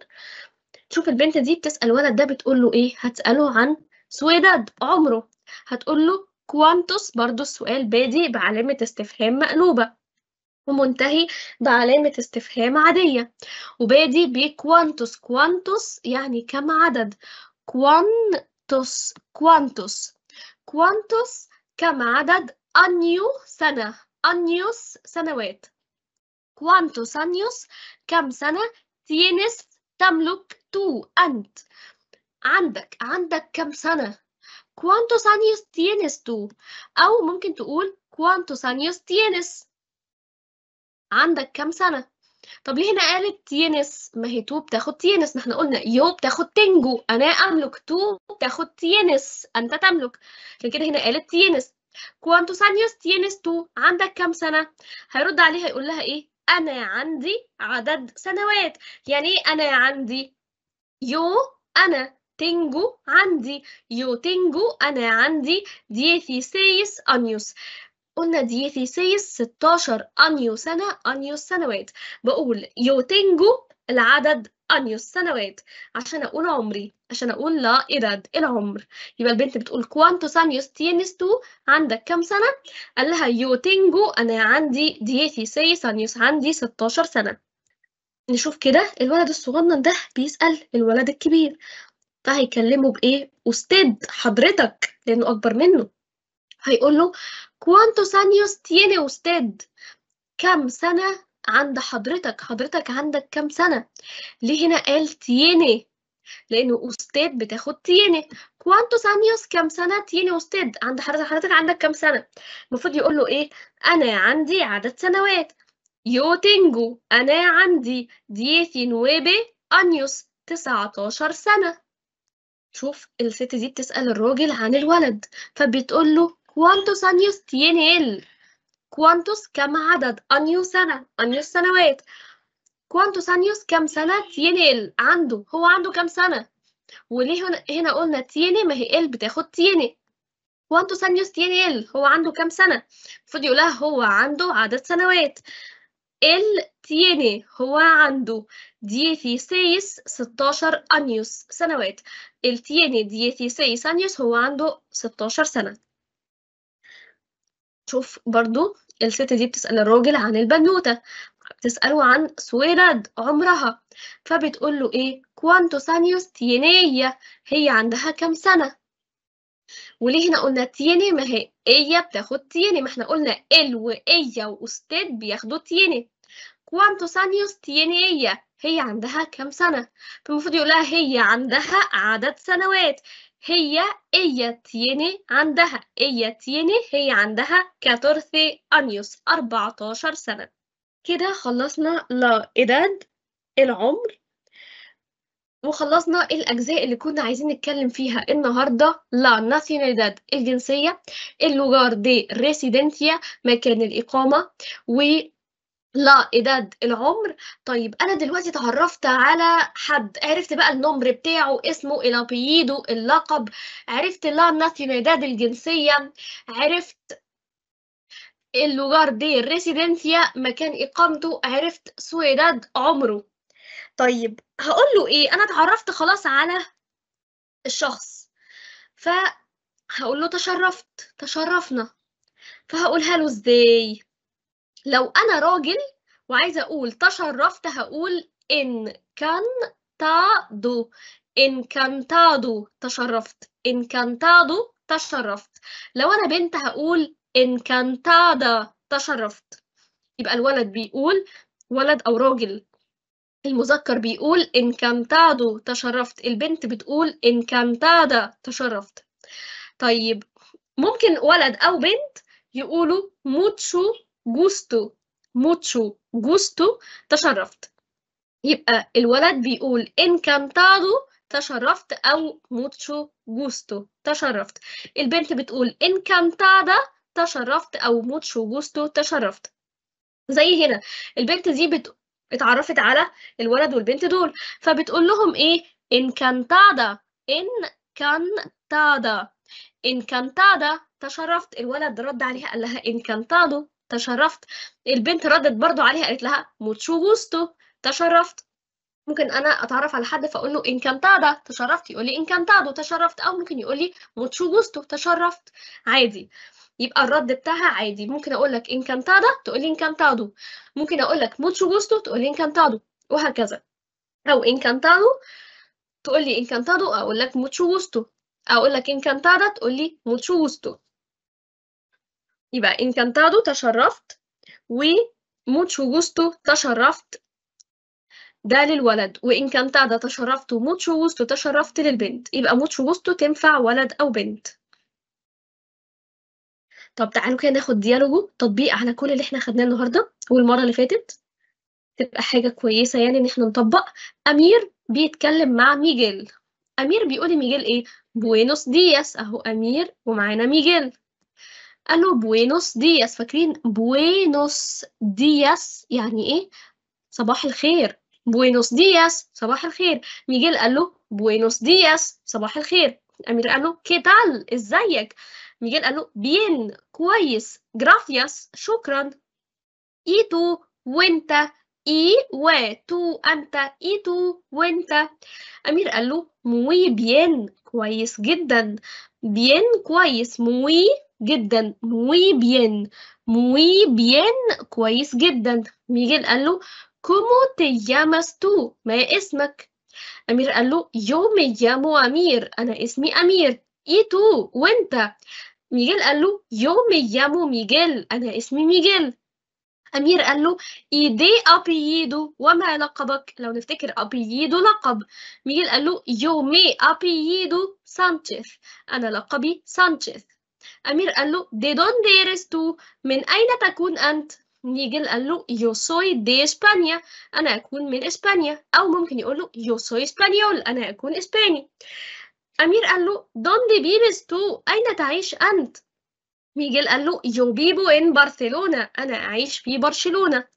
A: تشوف البنت دي بتسال الولد ده بتقول له ايه هتساله عن سويداد عمره هتقول له كوانتوس برضو السؤال بادي بعلامه استفهام مقلوبه ومنتهي بعلامة استفهام عادية وبادي بكوانتوس كوانتوس يعني كم عدد كوانتوس كوانتوس كوانتوس كم عدد أنيو سنة أنيوس سنوات كوانتو سنيوس كم سنة تينس تملك تو أنت عندك عندك كم سنة كوانتو سنيوس تينس تو أو ممكن تقول كوانتو سنيوس تينس عندك كم سنة طب ليه هنا قالت تينس ما هي تو بتاخد تينس ما احنا قلنا يو بتاخد تنجو انا املك تو بتاخد تينس انت تملك لكن كده هنا قالت تينس كوانتوس años tienes tú عندك كام سنة هيرد عليها يقول لها ايه انا عندي عدد سنوات يعني ايه انا عندي يو انا تنجو عندي يو تنجو انا عندي ديثي سيس انيوس قلنا ديثي سيس 16 انيو سنة انيو سنوات بقول يو تنجو العدد أنيوس سنوات عشان أقول عمري عشان أقول لا إرد العمر يبقى البنت بتقول كوانتوس أنيوس تينيس تو عندك كام سنة؟ قال لها يو تينجو أنا عندي دياتي سيس أنيوس عندي 16 سنة نشوف كده الولد الصغنن ده بيسأل الولد الكبير فهيكلمه بإيه؟ أستاذ حضرتك لأنه أكبر منه هيقول له كوانتوس أنيوس تيني أستاذ كام سنة عند حضرتك حضرتك عندك كام سنة ليه هنا قال تيني لأنه أستاذ بتاخد تيني كوانتوس أنيوس كام سنة تيني أستاذ عند حضرتك حضرتك عندك كام سنة المفروض يقول له إيه أنا عندي عدد سنوات يو تينجو أنا عندي ديثي نويبي أنيوس 19 سنة شوف الست دي بتسأل الراجل عن الولد فبتقول له كوانتوس أنيوس تيني كوانتوس كم عدد أنيو سنة أنيو السنوات كوانتوس أنيوس كم سنة تيني عنده هو عنده كم سنة وليه هنا, هنا قلنا تيني ما هي ال بتاخد تيني كوانتوس أنيوس تيني ال هو عنده كم سنة المفروض يقولها هو عنده عدد سنوات ال تيني هو عنده ديثيسيس 16 أنيوس سنوات ال تيني ديثيسيس أنيوس هو عنده 16 سنة شوف برضو الست دي بتسأل الراجل عن البنوتة بتسأله عن سويرد عمرها فبتقول له إيه كوانتو سانيوس تينية هي عندها كام سنة وليه هنا قلنا تيني ما هي إيه بتاخد تيني ما احنا قلنا إل وإية وأستاد بياخدوا تيني سانيوس تيني تينية هي عندها كام سنة فالمفروض يقولها هي عندها عدد سنوات هي ايا تيني عندها ايا تيني هي عندها 14 أنيوس 14 سنة كده خلصنا لإداد العمر وخلصنا الأجزاء اللي كنا عايزين نتكلم فيها النهاردة لا ناسيوناليداد الجنسية اللوجار دي ريسيدنتيا مكان الإقامة و لا إداد إيه العمر طيب أنا دلوقتي اتعرفت على حد عرفت بقى النمر بتاعه اسمه الابييدو اللقب عرفت لا ناسيوناليداد الجنسية عرفت اللوجار دي الريسيدنسيا مكان إقامته عرفت سويداد عمره طيب هقول له إيه أنا اتعرفت خلاص على الشخص فهقول له تشرفت تشرفنا فهقولها له إزاي لو أنا راجل وعايزة أقول تشرفت هقول إن كان تادو تادو تشرفت إن تادو تشرفت لو أنا بنت هقول تادا تشرفت يبقى الولد بيقول ولد أو راجل المذكر بيقول تادو تشرفت البنت بتقول تادا تشرفت طيب ممكن ولد أو بنت يقولوا موتشو جوستو موتشو جوستو تشرفت يبقى الولد بيقول encantado تشرفت أو موتشو جوستو تشرفت البنت بتقول encantada تشرفت أو موتشو جوستو تشرفت زي هنا البنت دي بت... اتعرفت على الولد والبنت دول فبتقول لهم ايه إن كانتادا إن كانتادا تشرفت الولد رد عليها قال لها encantado تشرفت البنت ردت برضو عليها قالت لها موتشو غوستو تشرفت ممكن انا اتعرف على حد فاقول له انكانتادا تشرفت يقول لي انكانتادو تشرفت او ممكن يقول لي موتشو غوستو تشرفت عادي يبقى الرد بتاعها عادي ممكن اقول لك انكانتادا تقول لي انكانتادو ممكن اقول لك موتشو غوستو تقول لي انكانتادو وهكذا او انكانتادو تقول لي انكانتادو اقول لك موتشو غوستو اقول لك انكانتادا تقول لي موتشو غوستو يبقى انكانتادو تشرفت وموتشو جوستو تشرفت ده للولد وانكانتادا تشرفت وموتشو جوستو تشرفت للبنت يبقى موتشو جوستو تنفع ولد أو بنت طب تعالوا كده ناخد ديالوجو تطبيق على كل اللي احنا خدناه النهارده والمره اللي فاتت تبقى حاجه كويسه يعني ان احنا نطبق امير بيتكلم مع ميجيل امير بيقول لميجيل ايه بوينوس دياس اهو امير ومعانا ميجيل قالوا بوينوس دياس فاكرين بوينوس دياس يعني ايه صباح الخير بوينوس دياس صباح الخير ميغيل قال له بوينوس دياس صباح الخير امير قال له كيتال ازيك ميغيل قال له بين كويس جرافياس شكرا ايتو وانت اي و تو انت اي تو وانت أمير قال له موي bien, كويس جدا. بين كويس, موي جدا موي بيان موي بيان كويس جدا ميغيل قال له كومو te تو ما اسمك؟ أمير قال له يومي يامو أمير أنا اسمي أمير إيه تو وأنت؟ ميغيل قال له يومي يامو ميجيل ميغيل أنا اسمي ميغيل أمير قال له إيدي أبييدو وما لقبك لو نفتكر أبييدو لقب ميغيل قال له يومي أبييدو سانشيز أنا لقبي سانشيز أمير قال له de donde eres tú من أين تكون أنت نيجل قال له yo soy de إسبانيا أنا أكون من إسبانيا أو ممكن يقول له yo soy español أنا أكون إسباني أمير قال له donde vives tú أين تعيش أنت ميجيل قال له yo vivo en Barcelona أنا أعيش في برشلونة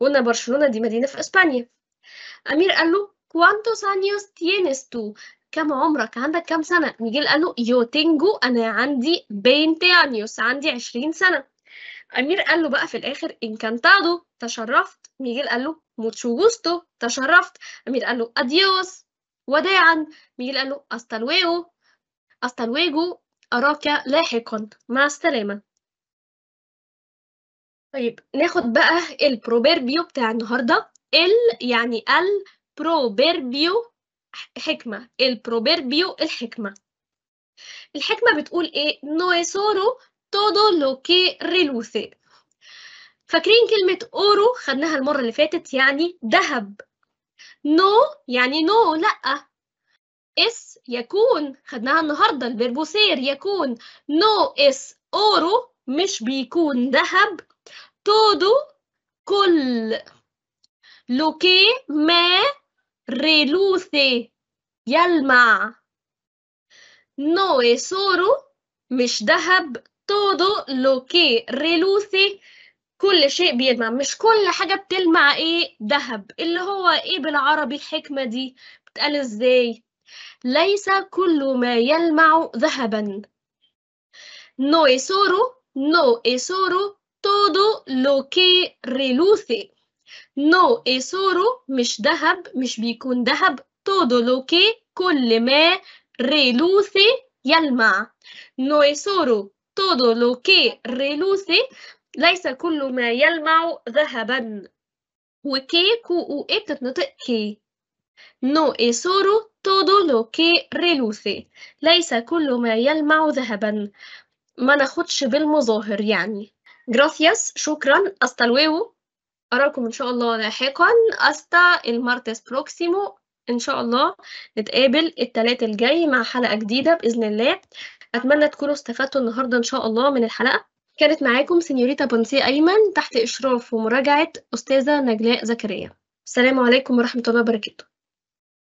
A: قلنا برشلونة دي مدينة في إسبانيا أمير قال له ¿Cuántos años tienes tú؟ كم عمرك عندك كم سنة ميجيل قال له يو تنجو أنا عندي بينتي años عندي عشرين سنة أمير قال له بقى في الآخر انكانتادو تشرفت ميجيل قال له موتشو جوستو تشرفت أمير قال له أديوس وداعا ميجيل قال له أستا أستلويجو أستا أراك لاحقا مع السلامة طيب ناخد بقى البروبيربيو بتاع النهارده ال يعني بروبيربيو حكمة البروبيربيو الحكمة الحكمة بتقول ايه نويسورو تودو لو كي ريلوثي فاكرين كلمة أورو خدناها المرة اللي فاتت يعني ذهب نو يعني نو لأ اس يكون خدناها النهاردة الفيربو سير يكون نو اس أورو مش بيكون ذهب تودو كل لوكي ما reluce يلمع no es oro مش ذهب todo lo que reluce كل شيء بيلمع مش كل حاجة بتلمع ايه ذهب اللي هو ايه بالعربي الحكمة دي بتقال ازاي ليس كل ما يلمع ذهبا no es oro no es oro todo lo que reluce نو إيسورو مش ذهب مش بيكون ذهب تودو لوكي كل ما ريلوثي يلمع نو إيسورو todo lo que ليس كل ما يلمع ذهبا وكي كو او اي بتتنطق كي نو إيسورو todo lo que ليس كل ما يلمع ذهبا ما ناخدش بالمظاهر يعني gracias شكرا hasta luego أراكم إن شاء الله لاحقا أستا المارتس بروكسيمو إن شاء الله نتقابل التلات الجاي مع حلقة جديدة بإذن الله أتمنى تكونوا استفدتوا النهاردة إن شاء الله من الحلقة كانت معاكم سنيوريتا بونسي أيمن تحت إشراف ومراجعة أستاذة نجلاء زكريا السلام عليكم ورحمة الله وبركاته